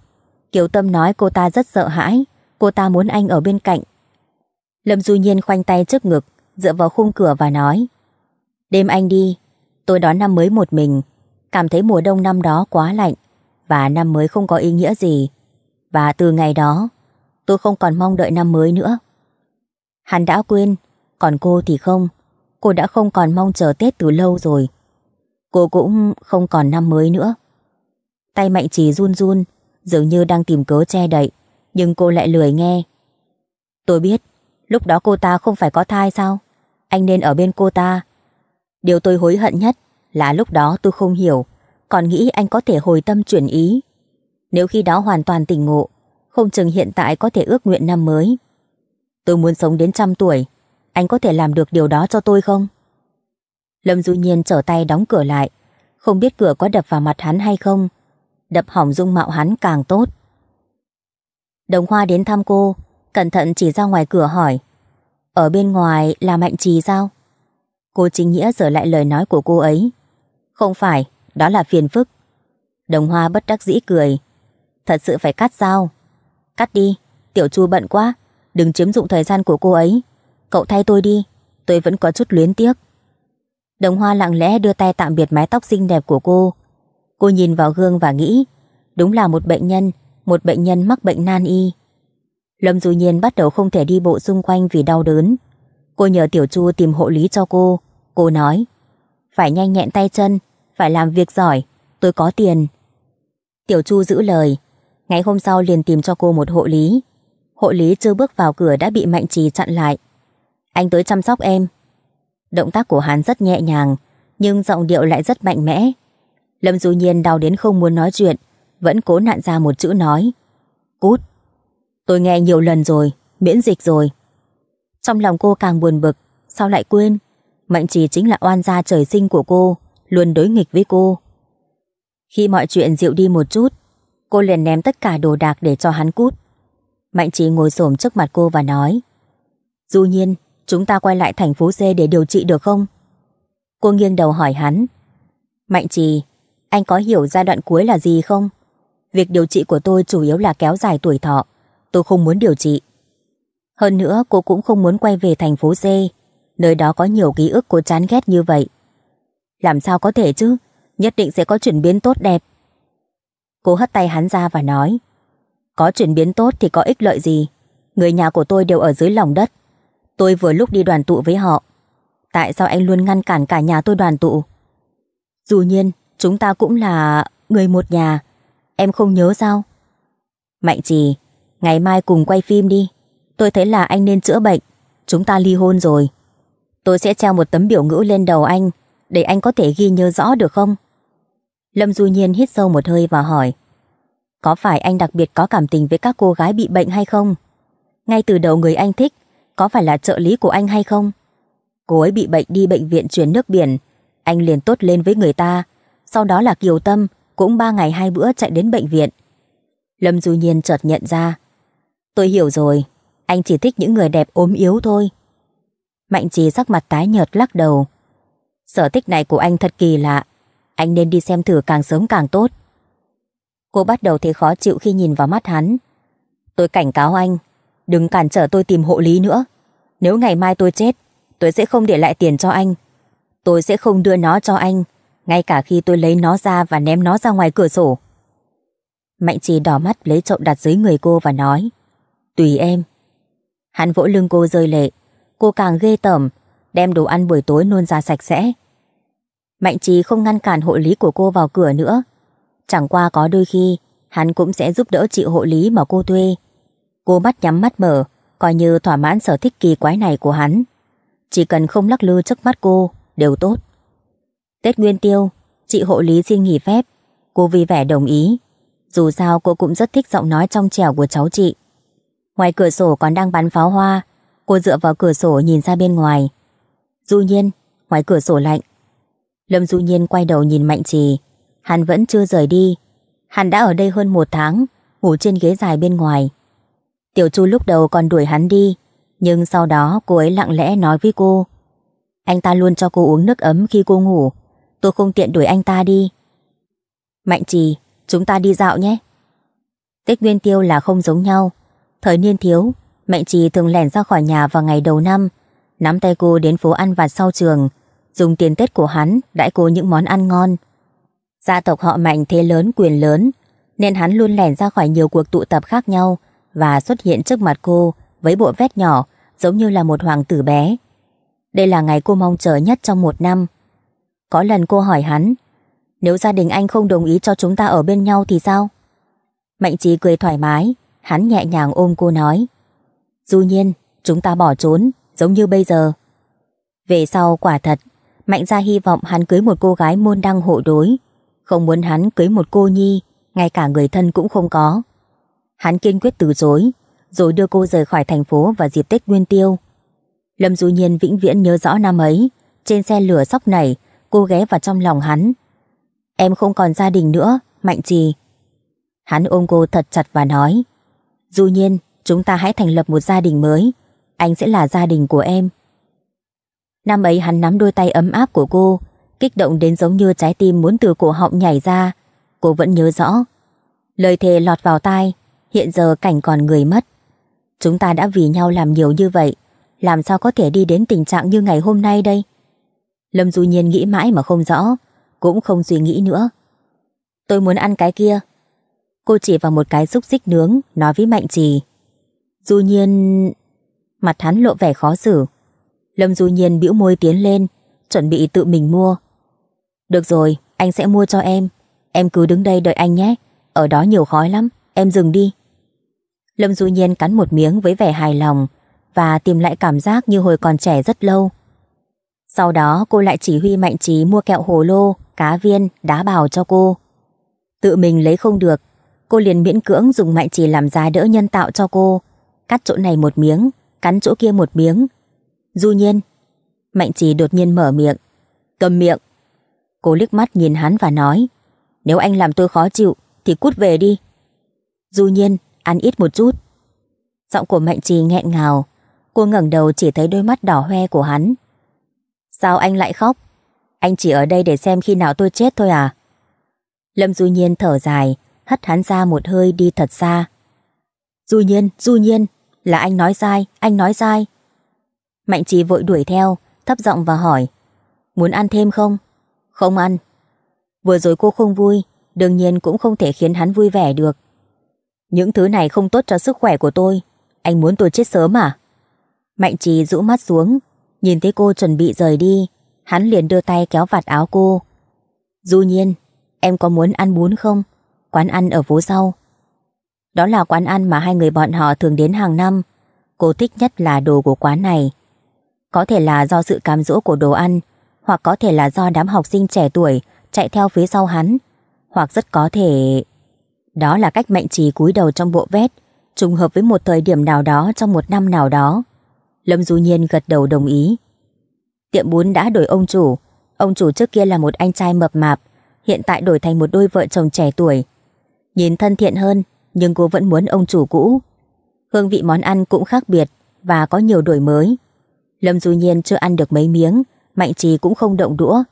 Kiều Tâm nói cô ta rất sợ hãi, cô ta muốn anh ở bên cạnh Lâm Du Nhiên khoanh tay trước ngực, dựa vào khung cửa và nói. Đêm anh đi, tôi đón năm mới một mình, cảm thấy mùa đông năm đó quá lạnh và năm mới không có ý nghĩa gì. Và từ ngày đó, tôi không còn mong đợi năm mới nữa. Hắn đã quên, còn cô thì không. Cô đã không còn mong chờ Tết từ lâu rồi. Cô cũng không còn năm mới nữa. Tay mạnh trì run run, dường như đang tìm cớ che đậy, nhưng cô lại lười nghe. Tôi biết, Lúc đó cô ta không phải có thai sao? Anh nên ở bên cô ta. Điều tôi hối hận nhất là lúc đó tôi không hiểu, còn nghĩ anh có thể hồi tâm chuyển ý. Nếu khi đó hoàn toàn tỉnh ngộ, không chừng hiện tại có thể ước nguyện năm mới. Tôi muốn sống đến trăm tuổi, anh có thể làm được điều đó cho tôi không? Lâm Du Nhiên trở tay đóng cửa lại, không biết cửa có đập vào mặt hắn hay không. Đập hỏng dung mạo hắn càng tốt. Đồng Hoa đến thăm cô, cẩn thận chỉ ra ngoài cửa hỏi. Ở bên ngoài là Mạnh Trì sao? Cô chính nghĩa sửa lại lời nói của cô ấy. Không phải, đó là phiền phức. Đồng hoa bất đắc dĩ cười. Thật sự phải cắt sao? Cắt đi, tiểu chu bận quá. Đừng chiếm dụng thời gian của cô ấy. Cậu thay tôi đi, tôi vẫn có chút luyến tiếc. Đồng hoa lặng lẽ đưa tay tạm biệt mái tóc xinh đẹp của cô. Cô nhìn vào gương và nghĩ, đúng là một bệnh nhân, một bệnh nhân mắc bệnh nan y. Lâm Du Nhiên bắt đầu không thể đi bộ xung quanh vì đau đớn. Cô nhờ Tiểu Chu tìm hộ lý cho cô. Cô nói, phải nhanh nhẹn tay chân, phải làm việc giỏi, tôi có tiền. Tiểu Chu giữ lời, ngày hôm sau liền tìm cho cô một hộ lý. Hộ lý chưa bước vào cửa đã bị Mạnh Trì chặn lại. Anh tới chăm sóc em. Động tác của hắn rất nhẹ nhàng, nhưng giọng điệu lại rất mạnh mẽ. Lâm Du Nhiên đau đến không muốn nói chuyện, vẫn cố nạn ra một chữ nói. Cút. Tôi nghe nhiều lần rồi, miễn dịch rồi. Trong lòng cô càng buồn bực, sao lại quên? Mạnh trì chính là oan gia trời sinh của cô, luôn đối nghịch với cô. Khi mọi chuyện dịu đi một chút, cô liền ném tất cả đồ đạc để cho hắn cút. Mạnh trì ngồi xổm trước mặt cô và nói dù nhiên, chúng ta quay lại thành phố C để điều trị được không? Cô nghiêng đầu hỏi hắn Mạnh trì, anh có hiểu giai đoạn cuối là gì không? Việc điều trị của tôi chủ yếu là kéo dài tuổi thọ tôi không muốn điều trị. Hơn nữa cô cũng không muốn quay về thành phố C, nơi đó có nhiều ký ức cô chán ghét như vậy. Làm sao có thể chứ, nhất định sẽ có chuyển biến tốt đẹp. Cô hất tay hắn ra và nói, có chuyển biến tốt thì có ích lợi gì, người nhà của tôi đều ở dưới lòng đất. Tôi vừa lúc đi đoàn tụ với họ. Tại sao anh luôn ngăn cản cả nhà tôi đoàn tụ? Dù nhiên, chúng ta cũng là người một nhà. Em không nhớ sao? Mạnh trì, Ngày mai cùng quay phim đi Tôi thấy là anh nên chữa bệnh Chúng ta ly hôn rồi Tôi sẽ treo một tấm biểu ngữ lên đầu anh Để anh có thể ghi nhớ rõ được không Lâm Du Nhiên hít sâu một hơi và hỏi Có phải anh đặc biệt có cảm tình với các cô gái bị bệnh hay không? Ngay từ đầu người anh thích Có phải là trợ lý của anh hay không? Cô ấy bị bệnh đi bệnh viện chuyển nước biển Anh liền tốt lên với người ta Sau đó là Kiều Tâm Cũng ba ngày hai bữa chạy đến bệnh viện Lâm Du Nhiên chợt nhận ra Tôi hiểu rồi, anh chỉ thích những người đẹp ốm yếu thôi. Mạnh trì sắc mặt tái nhợt lắc đầu. Sở thích này của anh thật kỳ lạ, anh nên đi xem thử càng sớm càng tốt. Cô bắt đầu thấy khó chịu khi nhìn vào mắt hắn. Tôi cảnh cáo anh, đừng cản trở tôi tìm hộ lý nữa. Nếu ngày mai tôi chết, tôi sẽ không để lại tiền cho anh. Tôi sẽ không đưa nó cho anh, ngay cả khi tôi lấy nó ra và ném nó ra ngoài cửa sổ. Mạnh trì đỏ mắt lấy trộm đặt dưới người cô và nói. Tùy em. Hắn vỗ lưng cô rơi lệ. Cô càng ghê tởm, đem đồ ăn buổi tối nôn ra sạch sẽ. Mạnh trí không ngăn cản hộ lý của cô vào cửa nữa. Chẳng qua có đôi khi, hắn cũng sẽ giúp đỡ chị hộ lý mà cô thuê. Cô mắt nhắm mắt mở, coi như thỏa mãn sở thích kỳ quái này của hắn. Chỉ cần không lắc lư trước mắt cô, đều tốt. Tết Nguyên Tiêu, chị hộ lý xin nghỉ phép. Cô vì vẻ đồng ý. Dù sao cô cũng rất thích giọng nói trong trẻo của cháu chị. Ngoài cửa sổ còn đang bắn pháo hoa Cô dựa vào cửa sổ nhìn ra bên ngoài Du nhiên Ngoài cửa sổ lạnh Lâm Du nhiên quay đầu nhìn Mạnh Trì Hắn vẫn chưa rời đi Hắn đã ở đây hơn một tháng Ngủ trên ghế dài bên ngoài Tiểu Chu lúc đầu còn đuổi hắn đi Nhưng sau đó cô ấy lặng lẽ nói với cô Anh ta luôn cho cô uống nước ấm khi cô ngủ Tôi không tiện đuổi anh ta đi Mạnh Trì Chúng ta đi dạo nhé Tết Nguyên Tiêu là không giống nhau Thời niên thiếu, Mạnh Trì thường lẻn ra khỏi nhà vào ngày đầu năm, nắm tay cô đến phố ăn vặt sau trường, dùng tiền Tết của hắn đãi cô những món ăn ngon. Gia tộc họ Mạnh thế lớn quyền lớn, nên hắn luôn lẻn ra khỏi nhiều cuộc tụ tập khác nhau và xuất hiện trước mặt cô với bộ vét nhỏ giống như là một hoàng tử bé. Đây là ngày cô mong chờ nhất trong một năm. Có lần cô hỏi hắn, nếu gia đình anh không đồng ý cho chúng ta ở bên nhau thì sao? Mạnh trí cười thoải mái, Hắn nhẹ nhàng ôm cô nói dù nhiên, chúng ta bỏ trốn Giống như bây giờ Về sau quả thật Mạnh ra hy vọng hắn cưới một cô gái môn đăng hộ đối Không muốn hắn cưới một cô nhi Ngay cả người thân cũng không có Hắn kiên quyết từ chối Rồi đưa cô rời khỏi thành phố và dịp Tết Nguyên Tiêu Lâm Du Nhiên vĩnh viễn nhớ rõ năm ấy Trên xe lửa sóc này Cô ghé vào trong lòng hắn Em không còn gia đình nữa Mạnh trì Hắn ôm cô thật chặt và nói dù nhiên, chúng ta hãy thành lập một gia đình mới. Anh sẽ là gia đình của em. Năm ấy hắn nắm đôi tay ấm áp của cô, kích động đến giống như trái tim muốn từ cổ họng nhảy ra. Cô vẫn nhớ rõ. Lời thề lọt vào tai, hiện giờ cảnh còn người mất. Chúng ta đã vì nhau làm nhiều như vậy, làm sao có thể đi đến tình trạng như ngày hôm nay đây? Lâm Du Nhiên nghĩ mãi mà không rõ, cũng không suy nghĩ nữa. Tôi muốn ăn cái kia, Cô chỉ vào một cái xúc xích nướng, nói với Mạnh Trì. Du Nhiên... Mặt hắn lộ vẻ khó xử. Lâm Du Nhiên bĩu môi tiến lên, chuẩn bị tự mình mua. Được rồi, anh sẽ mua cho em. Em cứ đứng đây đợi anh nhé. Ở đó nhiều khói lắm, em dừng đi. Lâm Du Nhiên cắn một miếng với vẻ hài lòng và tìm lại cảm giác như hồi còn trẻ rất lâu. Sau đó cô lại chỉ huy Mạnh Trí mua kẹo hồ lô, cá viên, đá bào cho cô. Tự mình lấy không được Cô liền miễn cưỡng dùng mạnh chỉ làm giá đỡ nhân tạo cho cô. Cắt chỗ này một miếng, cắn chỗ kia một miếng. Du nhiên. Mạnh chỉ đột nhiên mở miệng. Cầm miệng. Cô liếc mắt nhìn hắn và nói. Nếu anh làm tôi khó chịu thì cút về đi. Du nhiên, ăn ít một chút. Giọng của Mạnh Trì nghẹn ngào. Cô ngẩng đầu chỉ thấy đôi mắt đỏ hoe của hắn. Sao anh lại khóc? Anh chỉ ở đây để xem khi nào tôi chết thôi à? Lâm Du Nhiên thở dài, hất hắn ra một hơi đi thật xa. Du nhiên, du nhiên, là anh nói sai, anh nói sai. Mạnh trì vội đuổi theo, thấp giọng và hỏi. Muốn ăn thêm không? Không ăn. Vừa rồi cô không vui, đương nhiên cũng không thể khiến hắn vui vẻ được. Những thứ này không tốt cho sức khỏe của tôi. Anh muốn tôi chết sớm à? Mạnh trì rũ mắt xuống, nhìn thấy cô chuẩn bị rời đi. Hắn liền đưa tay kéo vạt áo cô. Du nhiên, em có muốn ăn bún không? quán ăn ở phố sau. Đó là quán ăn mà hai người bọn họ thường đến hàng năm. Cô thích nhất là đồ của quán này. Có thể là do sự cám dỗ của đồ ăn, hoặc có thể là do đám học sinh trẻ tuổi chạy theo phía sau hắn, hoặc rất có thể... Đó là cách mạnh trì cúi đầu trong bộ vét, trùng hợp với một thời điểm nào đó trong một năm nào đó. Lâm Du Nhiên gật đầu đồng ý. Tiệm bún đã đổi ông chủ. Ông chủ trước kia là một anh trai mập mạp, hiện tại đổi thành một đôi vợ chồng trẻ tuổi, Nhìn thân thiện hơn, nhưng cô vẫn muốn ông chủ cũ. Hương vị món ăn cũng khác biệt và có nhiều đổi mới. Lâm Du Nhiên chưa ăn được mấy miếng, Mạnh Trì cũng không động đũa.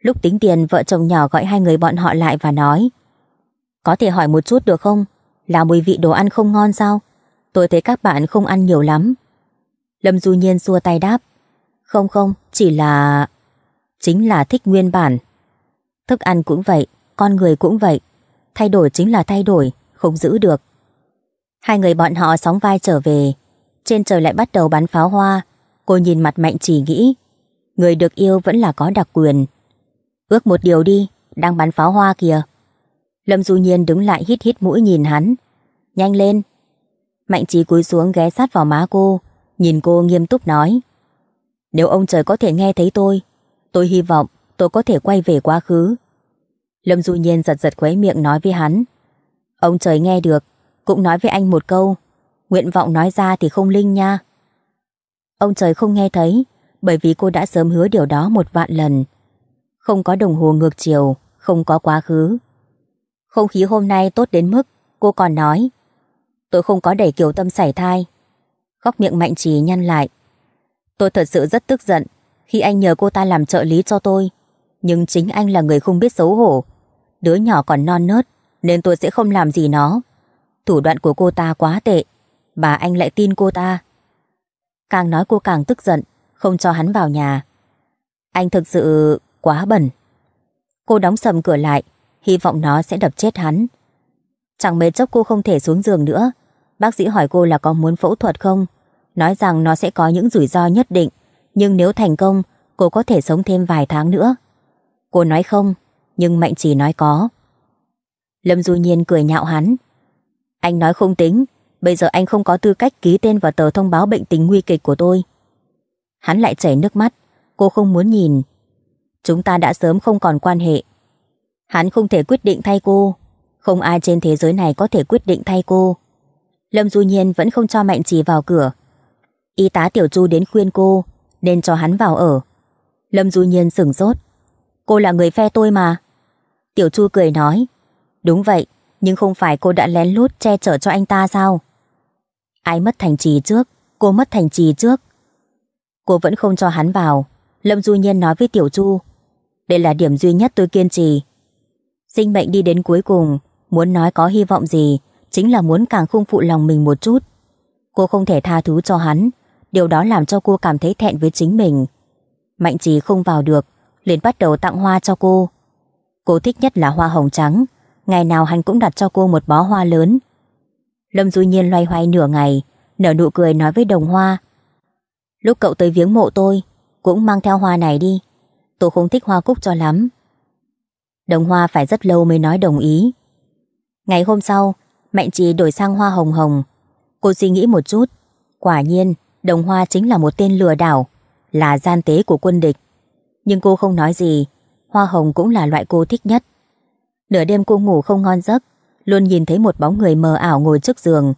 Lúc tính tiền vợ chồng nhỏ gọi hai người bọn họ lại và nói Có thể hỏi một chút được không? Là mùi vị đồ ăn không ngon sao? Tôi thấy các bạn không ăn nhiều lắm. Lâm Du Nhiên xua tay đáp Không không, chỉ là... Chính là thích nguyên bản. Thức ăn cũng vậy, con người cũng vậy. Thay đổi chính là thay đổi, không giữ được. Hai người bọn họ sóng vai trở về. Trên trời lại bắt đầu bắn pháo hoa. Cô nhìn mặt Mạnh chỉ nghĩ. Người được yêu vẫn là có đặc quyền. Ước một điều đi, đang bắn pháo hoa kìa. Lâm Du Nhiên đứng lại hít hít mũi nhìn hắn. Nhanh lên. Mạnh chỉ cúi xuống ghé sát vào má cô, nhìn cô nghiêm túc nói. Nếu ông trời có thể nghe thấy tôi, tôi hy vọng tôi có thể quay về quá khứ, Lâm Du Nhiên giật giật khuấy miệng nói với hắn. Ông trời nghe được, cũng nói với anh một câu. Nguyện vọng nói ra thì không linh nha. Ông trời không nghe thấy, bởi vì cô đã sớm hứa điều đó một vạn lần. Không có đồng hồ ngược chiều, không có quá khứ. Không khí hôm nay tốt đến mức cô còn nói. Tôi không có đẩy kiểu tâm sảy thai. Góc miệng mạnh trì nhăn lại. Tôi thật sự rất tức giận khi anh nhờ cô ta làm trợ lý cho tôi. Nhưng chính anh là người không biết xấu hổ Đứa nhỏ còn non nớt, nên tôi sẽ không làm gì nó. Thủ đoạn của cô ta quá tệ, bà anh lại tin cô ta. Càng nói cô càng tức giận, không cho hắn vào nhà. Anh thực sự quá bẩn. Cô đóng sầm cửa lại, hy vọng nó sẽ đập chết hắn. Chẳng mấy chốc cô không thể xuống giường nữa. Bác sĩ hỏi cô là có muốn phẫu thuật không? Nói rằng nó sẽ có những rủi ro nhất định, nhưng nếu thành công, cô có thể sống thêm vài tháng nữa. Cô nói không, nhưng Mạnh chỉ nói có. Lâm Du Nhiên cười nhạo hắn. Anh nói không tính, bây giờ anh không có tư cách ký tên vào tờ thông báo bệnh tình nguy kịch của tôi. Hắn lại chảy nước mắt, cô không muốn nhìn. Chúng ta đã sớm không còn quan hệ. Hắn không thể quyết định thay cô, không ai trên thế giới này có thể quyết định thay cô. Lâm Du Nhiên vẫn không cho Mạnh Trì vào cửa. Y tá Tiểu Chu đến khuyên cô, nên cho hắn vào ở. Lâm Du Nhiên sửng sốt. Cô là người phe tôi mà. Tiểu Chu cười nói. Đúng vậy, nhưng không phải cô đã lén lút che chở cho anh ta sao? Ai mất thành trì trước, cô mất thành trì trước. Cô vẫn không cho hắn vào. Lâm Du Nhiên nói với Tiểu Chu. Đây là điểm duy nhất tôi kiên trì. Sinh mệnh đi đến cuối cùng, muốn nói có hy vọng gì, chính là muốn càng khung phụ lòng mình một chút. Cô không thể tha thứ cho hắn, điều đó làm cho cô cảm thấy thẹn với chính mình. Mạnh trí không vào được, liền bắt đầu tặng hoa cho cô. Cô thích nhất là hoa hồng trắng Ngày nào hắn cũng đặt cho cô một bó hoa lớn Lâm Du Nhiên loay hoay nửa ngày Nở nụ cười nói với đồng hoa Lúc cậu tới viếng mộ tôi Cũng mang theo hoa này đi Tôi không thích hoa cúc cho lắm Đồng hoa phải rất lâu mới nói đồng ý Ngày hôm sau Mạnh trì đổi sang hoa hồng hồng Cô suy nghĩ một chút Quả nhiên đồng hoa chính là một tên lừa đảo Là gian tế của quân địch Nhưng cô không nói gì hoa hồng cũng là loại cô thích nhất. Nửa đêm cô ngủ không ngon giấc, luôn nhìn thấy một bóng người mờ ảo ngồi trước giường.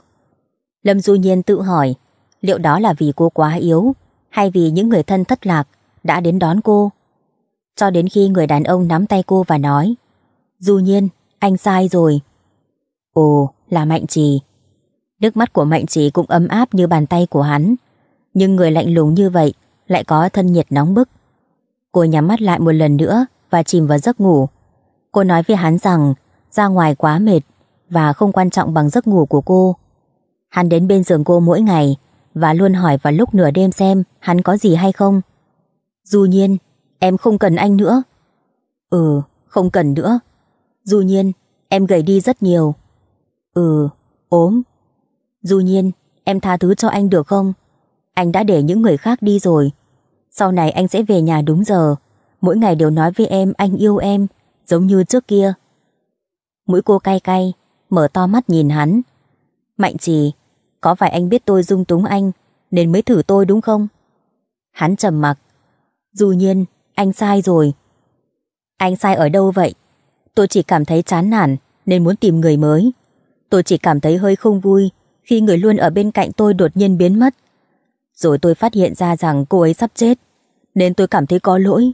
Lâm Du Nhiên tự hỏi, liệu đó là vì cô quá yếu, hay vì những người thân thất lạc đã đến đón cô? Cho đến khi người đàn ông nắm tay cô và nói, Du Nhiên, anh sai rồi. Ồ, là Mạnh Trì. Nước mắt của Mạnh Trì cũng ấm áp như bàn tay của hắn, nhưng người lạnh lùng như vậy lại có thân nhiệt nóng bức. Cô nhắm mắt lại một lần nữa và chìm vào giấc ngủ. Cô nói với hắn rằng ra ngoài quá mệt và không quan trọng bằng giấc ngủ của cô. Hắn đến bên giường cô mỗi ngày và luôn hỏi vào lúc nửa đêm xem hắn có gì hay không. dù nhiên, em không cần anh nữa. Ừ, không cần nữa. dù nhiên, em gầy đi rất nhiều. Ừ, ốm. dù nhiên, em tha thứ cho anh được không? Anh đã để những người khác đi rồi. Sau này anh sẽ về nhà đúng giờ Mỗi ngày đều nói với em anh yêu em, giống như trước kia. Mũi cô cay cay, mở to mắt nhìn hắn. Mạnh trì, có phải anh biết tôi dung túng anh, nên mới thử tôi đúng không? Hắn trầm mặc. Dù nhiên, anh sai rồi. Anh sai ở đâu vậy? Tôi chỉ cảm thấy chán nản, nên muốn tìm người mới. Tôi chỉ cảm thấy hơi không vui khi người luôn ở bên cạnh tôi đột nhiên biến mất. Rồi tôi phát hiện ra rằng cô ấy sắp chết, nên tôi cảm thấy có lỗi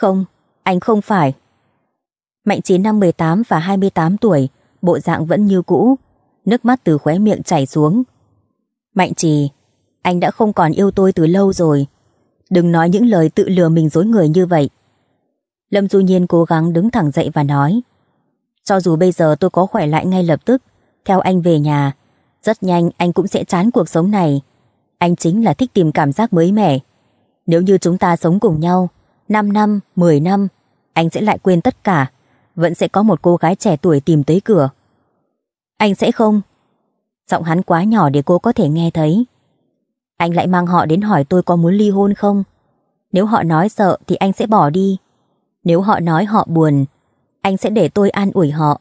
không, anh không phải. Mạnh trí năm 18 và 28 tuổi, bộ dạng vẫn như cũ, nước mắt từ khóe miệng chảy xuống. Mạnh trì, anh đã không còn yêu tôi từ lâu rồi. Đừng nói những lời tự lừa mình dối người như vậy. Lâm Du Nhiên cố gắng đứng thẳng dậy và nói. Cho dù bây giờ tôi có khỏe lại ngay lập tức, theo anh về nhà, rất nhanh anh cũng sẽ chán cuộc sống này. Anh chính là thích tìm cảm giác mới mẻ. Nếu như chúng ta sống cùng nhau, 5 năm, 10 năm, anh sẽ lại quên tất cả. Vẫn sẽ có một cô gái trẻ tuổi tìm tới cửa. Anh sẽ không? Giọng hắn quá nhỏ để cô có thể nghe thấy. Anh lại mang họ đến hỏi tôi có muốn ly hôn không? Nếu họ nói sợ thì anh sẽ bỏ đi. Nếu họ nói họ buồn, anh sẽ để tôi an ủi họ.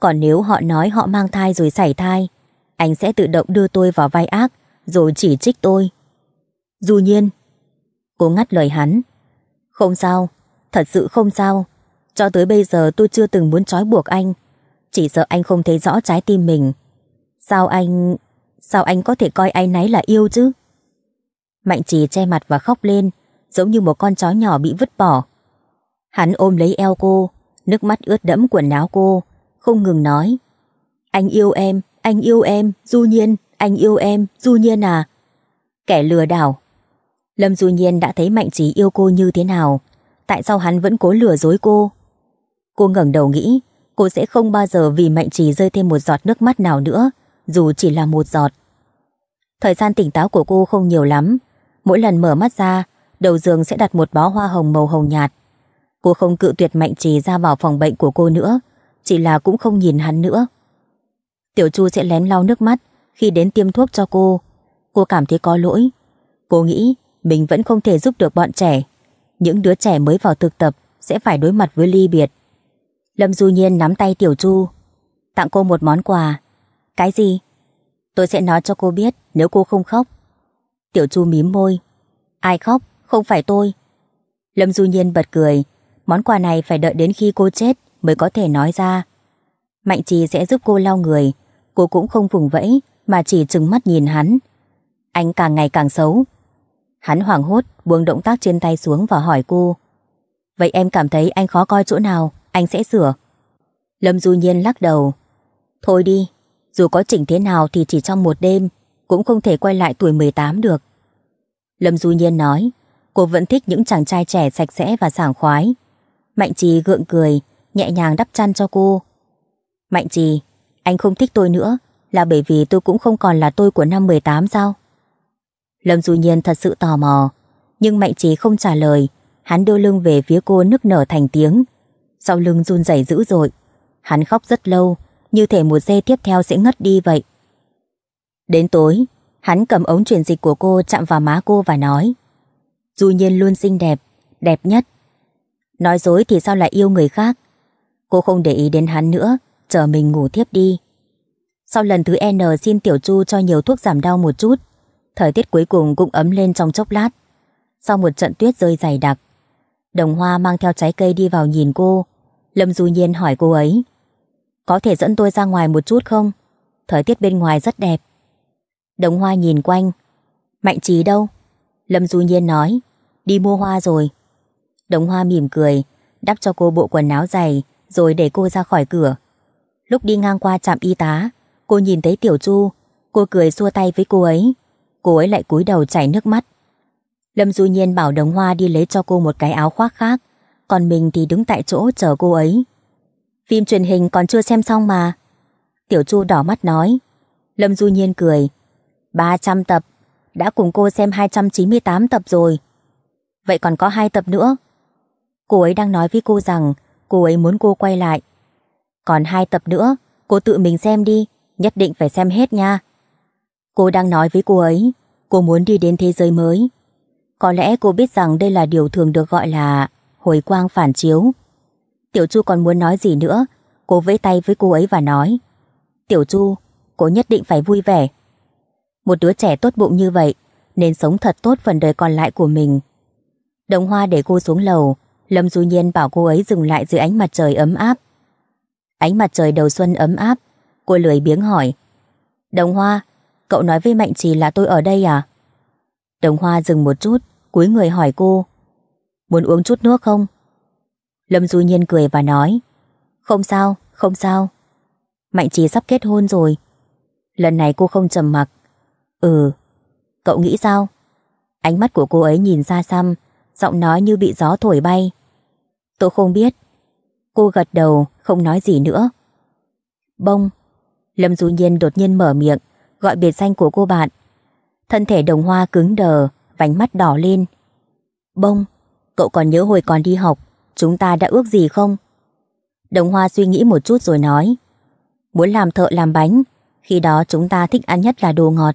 Còn nếu họ nói họ mang thai rồi xảy thai, anh sẽ tự động đưa tôi vào vai ác rồi chỉ trích tôi. Dù nhiên, cô ngắt lời hắn, không sao, thật sự không sao. Cho tới bây giờ tôi chưa từng muốn trói buộc anh. Chỉ sợ anh không thấy rõ trái tim mình. Sao anh... Sao anh có thể coi ai nấy là yêu chứ? Mạnh trì che mặt và khóc lên, giống như một con chó nhỏ bị vứt bỏ. Hắn ôm lấy eo cô, nước mắt ướt đẫm quần áo cô, không ngừng nói. Anh yêu em, anh yêu em, Du Nhiên, anh yêu em, Du Nhiên à. Kẻ lừa đảo, Lâm Du Nhiên đã thấy Mạnh Trí yêu cô như thế nào, tại sao hắn vẫn cố lừa dối cô? Cô ngẩng đầu nghĩ, cô sẽ không bao giờ vì Mạnh Trí rơi thêm một giọt nước mắt nào nữa, dù chỉ là một giọt. Thời gian tỉnh táo của cô không nhiều lắm, mỗi lần mở mắt ra, đầu giường sẽ đặt một bó hoa hồng màu hồng nhạt. Cô không cự tuyệt Mạnh Trí ra vào phòng bệnh của cô nữa, chỉ là cũng không nhìn hắn nữa. Tiểu Chu sẽ lén lau nước mắt khi đến tiêm thuốc cho cô. Cô cảm thấy có lỗi. Cô nghĩ mình vẫn không thể giúp được bọn trẻ. Những đứa trẻ mới vào thực tập sẽ phải đối mặt với ly biệt. Lâm Du Nhiên nắm tay Tiểu Chu, tặng cô một món quà. Cái gì? Tôi sẽ nói cho cô biết nếu cô không khóc. Tiểu Chu mím môi. Ai khóc? Không phải tôi. Lâm Du Nhiên bật cười. Món quà này phải đợi đến khi cô chết mới có thể nói ra. Mạnh Trì sẽ giúp cô lau người. Cô cũng không vùng vẫy mà chỉ trừng mắt nhìn hắn. Anh càng ngày càng xấu. Hắn hoảng hốt buông động tác trên tay xuống và hỏi cô Vậy em cảm thấy anh khó coi chỗ nào Anh sẽ sửa Lâm Du Nhiên lắc đầu Thôi đi Dù có chỉnh thế nào thì chỉ trong một đêm Cũng không thể quay lại tuổi 18 được Lâm Du Nhiên nói Cô vẫn thích những chàng trai trẻ sạch sẽ và sảng khoái Mạnh Trì gượng cười Nhẹ nhàng đắp chăn cho cô Mạnh Trì Anh không thích tôi nữa Là bởi vì tôi cũng không còn là tôi của năm 18 sao Lâm Du Nhiên thật sự tò mò, nhưng Mạnh Trí không trả lời, hắn đưa lưng về phía cô nức nở thành tiếng. Sau lưng run rẩy dữ dội, hắn khóc rất lâu, như thể một giây tiếp theo sẽ ngất đi vậy. Đến tối, hắn cầm ống truyền dịch của cô chạm vào má cô và nói Du Nhiên luôn xinh đẹp, đẹp nhất. Nói dối thì sao lại yêu người khác? Cô không để ý đến hắn nữa, chờ mình ngủ tiếp đi. Sau lần thứ N xin Tiểu Chu cho nhiều thuốc giảm đau một chút, Thời tiết cuối cùng cũng ấm lên trong chốc lát. Sau một trận tuyết rơi dày đặc, đồng hoa mang theo trái cây đi vào nhìn cô. Lâm Du Nhiên hỏi cô ấy. Có thể dẫn tôi ra ngoài một chút không? Thời tiết bên ngoài rất đẹp. Đồng hoa nhìn quanh. Mạnh trí đâu? Lâm Du Nhiên nói. Đi mua hoa rồi. Đồng hoa mỉm cười, đắp cho cô bộ quần áo dày, rồi để cô ra khỏi cửa. Lúc đi ngang qua trạm y tá, cô nhìn thấy Tiểu Chu, cô cười xua tay với cô ấy cô ấy lại cúi đầu chảy nước mắt. Lâm Du Nhiên bảo Đồng Hoa đi lấy cho cô một cái áo khoác khác, còn mình thì đứng tại chỗ chờ cô ấy. Phim truyền hình còn chưa xem xong mà. Tiểu Chu đỏ mắt nói. Lâm Du Nhiên cười. 300 tập, đã cùng cô xem 298 tập rồi. Vậy còn có hai tập nữa. Cô ấy đang nói với cô rằng cô ấy muốn cô quay lại. Còn hai tập nữa, cô tự mình xem đi, nhất định phải xem hết nha. Cô đang nói với cô ấy, cô muốn đi đến thế giới mới. Có lẽ cô biết rằng đây là điều thường được gọi là hồi quang phản chiếu. Tiểu Chu còn muốn nói gì nữa, cô vẫy tay với cô ấy và nói. Tiểu Chu, cô nhất định phải vui vẻ. Một đứa trẻ tốt bụng như vậy, nên sống thật tốt phần đời còn lại của mình. Đồng hoa để cô xuống lầu, Lâm Du Nhiên bảo cô ấy dừng lại dưới ánh mặt trời ấm áp. Ánh mặt trời đầu xuân ấm áp, cô lười biếng hỏi. Đồng hoa, cậu nói với Mạnh Trì là tôi ở đây à? Đồng Hoa dừng một chút, cúi người hỏi cô. Muốn uống chút nước không? Lâm Du Nhiên cười và nói. Không sao, không sao. Mạnh Trì sắp kết hôn rồi. Lần này cô không trầm mặc. Ừ, cậu nghĩ sao? Ánh mắt của cô ấy nhìn xa xăm, giọng nói như bị gió thổi bay. Tôi không biết. Cô gật đầu, không nói gì nữa. Bông. Lâm Du Nhiên đột nhiên mở miệng, gọi biệt danh của cô bạn. Thân thể đồng hoa cứng đờ, vành mắt đỏ lên. Bông, cậu còn nhớ hồi còn đi học, chúng ta đã ước gì không? Đồng hoa suy nghĩ một chút rồi nói. Muốn làm thợ làm bánh, khi đó chúng ta thích ăn nhất là đồ ngọt.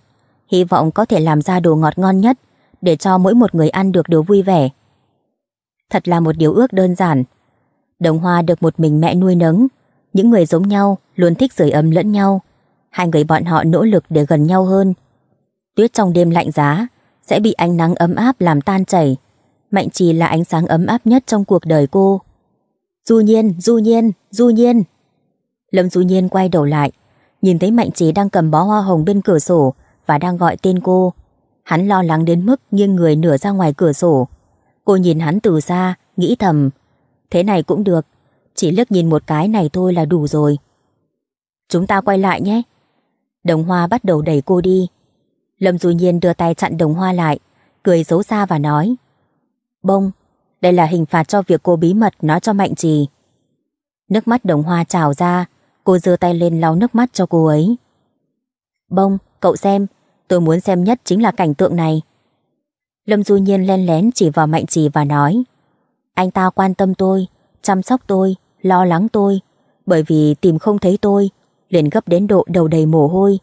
Hy vọng có thể làm ra đồ ngọt ngon nhất, để cho mỗi một người ăn được đều vui vẻ. Thật là một điều ước đơn giản. Đồng hoa được một mình mẹ nuôi nấng, những người giống nhau luôn thích sưởi ấm lẫn nhau, hai người bọn họ nỗ lực để gần nhau hơn. Tuyết trong đêm lạnh giá sẽ bị ánh nắng ấm áp làm tan chảy. Mạnh trì là ánh sáng ấm áp nhất trong cuộc đời cô. Du nhiên, du nhiên, du nhiên. Lâm du nhiên quay đầu lại, nhìn thấy Mạnh trì đang cầm bó hoa hồng bên cửa sổ và đang gọi tên cô. Hắn lo lắng đến mức nghiêng người nửa ra ngoài cửa sổ. Cô nhìn hắn từ xa, nghĩ thầm. Thế này cũng được, chỉ lướt nhìn một cái này thôi là đủ rồi. Chúng ta quay lại nhé, Đồng Hoa bắt đầu đẩy cô đi. Lâm Du Nhiên đưa tay chặn Đồng Hoa lại, cười xấu xa và nói. Bông, đây là hình phạt cho việc cô bí mật nói cho Mạnh Trì. Nước mắt Đồng Hoa trào ra, cô giơ tay lên lau nước mắt cho cô ấy. Bông, cậu xem, tôi muốn xem nhất chính là cảnh tượng này. Lâm Du Nhiên len lén chỉ vào Mạnh Trì và nói. Anh ta quan tâm tôi, chăm sóc tôi, lo lắng tôi, bởi vì tìm không thấy tôi liền gấp đến độ đầu đầy mồ hôi.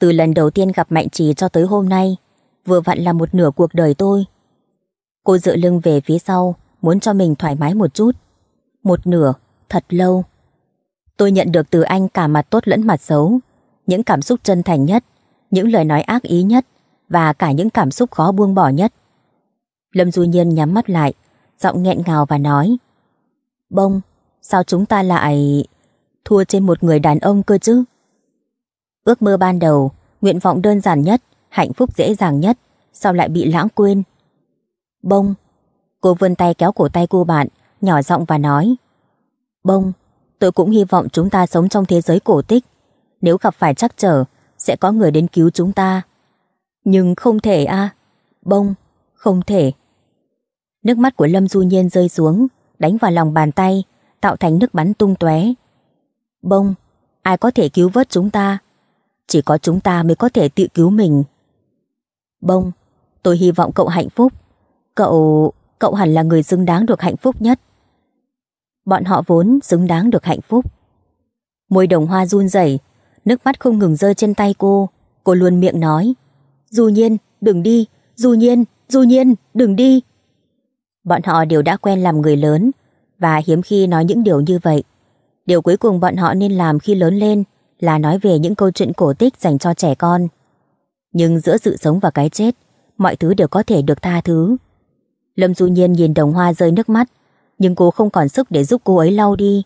Từ lần đầu tiên gặp Mạnh Trì cho tới hôm nay, vừa vặn là một nửa cuộc đời tôi. Cô dựa lưng về phía sau, muốn cho mình thoải mái một chút. Một nửa, thật lâu. Tôi nhận được từ anh cả mặt tốt lẫn mặt xấu, những cảm xúc chân thành nhất, những lời nói ác ý nhất và cả những cảm xúc khó buông bỏ nhất. Lâm Du Nhiên nhắm mắt lại, giọng nghẹn ngào và nói Bông, sao chúng ta lại thua trên một người đàn ông cơ chứ. Ước mơ ban đầu, nguyện vọng đơn giản nhất, hạnh phúc dễ dàng nhất, sao lại bị lãng quên? Bông. Cô vươn tay kéo cổ tay cô bạn, nhỏ giọng và nói. Bông, tôi cũng hy vọng chúng ta sống trong thế giới cổ tích. Nếu gặp phải trắc trở, sẽ có người đến cứu chúng ta. Nhưng không thể a à. Bông, không thể. Nước mắt của Lâm Du Nhiên rơi xuống, đánh vào lòng bàn tay, tạo thành nước bắn tung tóe Bông, ai có thể cứu vớt chúng ta? Chỉ có chúng ta mới có thể tự cứu mình. Bông, tôi hy vọng cậu hạnh phúc. Cậu, cậu hẳn là người xứng đáng được hạnh phúc nhất. Bọn họ vốn xứng đáng được hạnh phúc. Môi đồng hoa run rẩy, nước mắt không ngừng rơi trên tay cô. Cô luôn miệng nói, Du Nhiên, đừng đi, Du Nhiên, Du Nhiên, đừng đi. Bọn họ đều đã quen làm người lớn và hiếm khi nói những điều như vậy. Điều cuối cùng bọn họ nên làm khi lớn lên là nói về những câu chuyện cổ tích dành cho trẻ con. Nhưng giữa sự sống và cái chết, mọi thứ đều có thể được tha thứ. Lâm Du Nhiên nhìn đồng hoa rơi nước mắt, nhưng cô không còn sức để giúp cô ấy lau đi.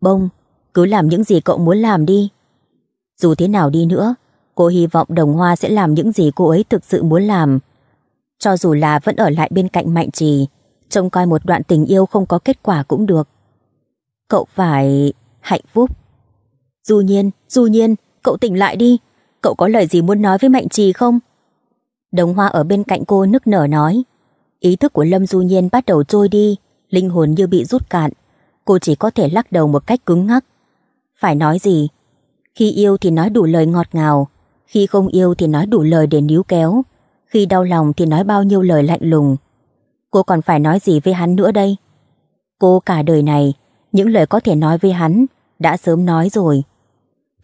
Bông, cứ làm những gì cậu muốn làm đi. Dù thế nào đi nữa, cô hy vọng đồng hoa sẽ làm những gì cô ấy thực sự muốn làm. Cho dù là vẫn ở lại bên cạnh Mạnh Trì, trông coi một đoạn tình yêu không có kết quả cũng được. Cậu phải... hạnh phúc. Du nhiên, du nhiên, cậu tỉnh lại đi. Cậu có lời gì muốn nói với Mạnh Trì không? Đống hoa ở bên cạnh cô nức nở nói. Ý thức của Lâm Du Nhiên bắt đầu trôi đi, linh hồn như bị rút cạn. Cô chỉ có thể lắc đầu một cách cứng ngắc. Phải nói gì? Khi yêu thì nói đủ lời ngọt ngào, khi không yêu thì nói đủ lời để níu kéo, khi đau lòng thì nói bao nhiêu lời lạnh lùng. Cô còn phải nói gì với hắn nữa đây? Cô cả đời này những lời có thể nói với hắn đã sớm nói rồi.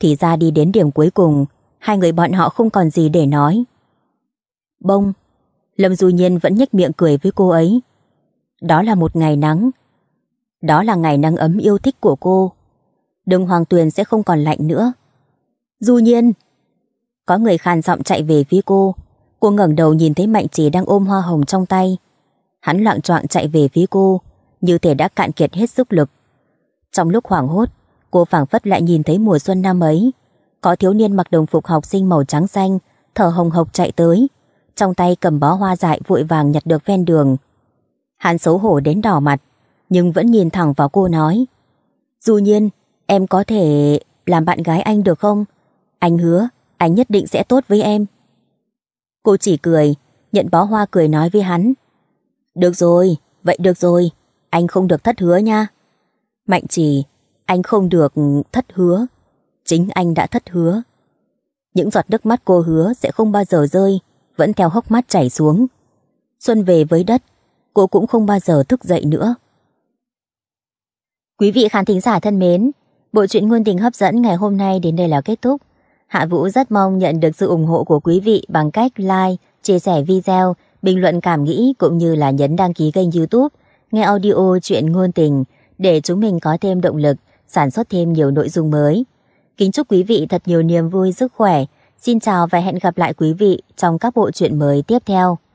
Thì ra đi đến điểm cuối cùng, hai người bọn họ không còn gì để nói. Bông, Lâm Du Nhiên vẫn nhếch miệng cười với cô ấy. Đó là một ngày nắng. Đó là ngày nắng ấm yêu thích của cô. Đường Hoàng Tuyền sẽ không còn lạnh nữa. Du Nhiên! Có người khàn giọng chạy về phía cô. Cô ngẩng đầu nhìn thấy Mạnh Trì đang ôm hoa hồng trong tay. Hắn loạn trọng chạy về phía cô, như thể đã cạn kiệt hết sức lực. Trong lúc hoảng hốt, cô phảng phất lại nhìn thấy mùa xuân năm ấy. Có thiếu niên mặc đồng phục học sinh màu trắng xanh, thở hồng hộc chạy tới. Trong tay cầm bó hoa dại vội vàng nhặt được ven đường. Hắn xấu hổ đến đỏ mặt, nhưng vẫn nhìn thẳng vào cô nói. Dù nhiên, em có thể làm bạn gái anh được không? Anh hứa, anh nhất định sẽ tốt với em. Cô chỉ cười, nhận bó hoa cười nói với hắn. Được rồi, vậy được rồi, anh không được thất hứa nha. Mạnh trì, anh không được thất hứa. Chính anh đã thất hứa. Những giọt nước mắt cô hứa sẽ không bao giờ rơi, vẫn theo hốc mắt chảy xuống. Xuân về với đất, cô cũng không bao giờ thức dậy nữa. Quý vị khán thính giả thân mến, bộ truyện ngôn tình hấp dẫn ngày hôm nay đến đây là kết thúc. Hạ Vũ rất mong nhận được sự ủng hộ của quý vị bằng cách like, chia sẻ video, bình luận cảm nghĩ cũng như là nhấn đăng ký kênh youtube, nghe audio truyện ngôn tình để chúng mình có thêm động lực, sản xuất thêm nhiều nội dung mới. Kính chúc quý vị thật nhiều niềm vui, sức khỏe. Xin chào và hẹn gặp lại quý vị trong các bộ truyện mới tiếp theo.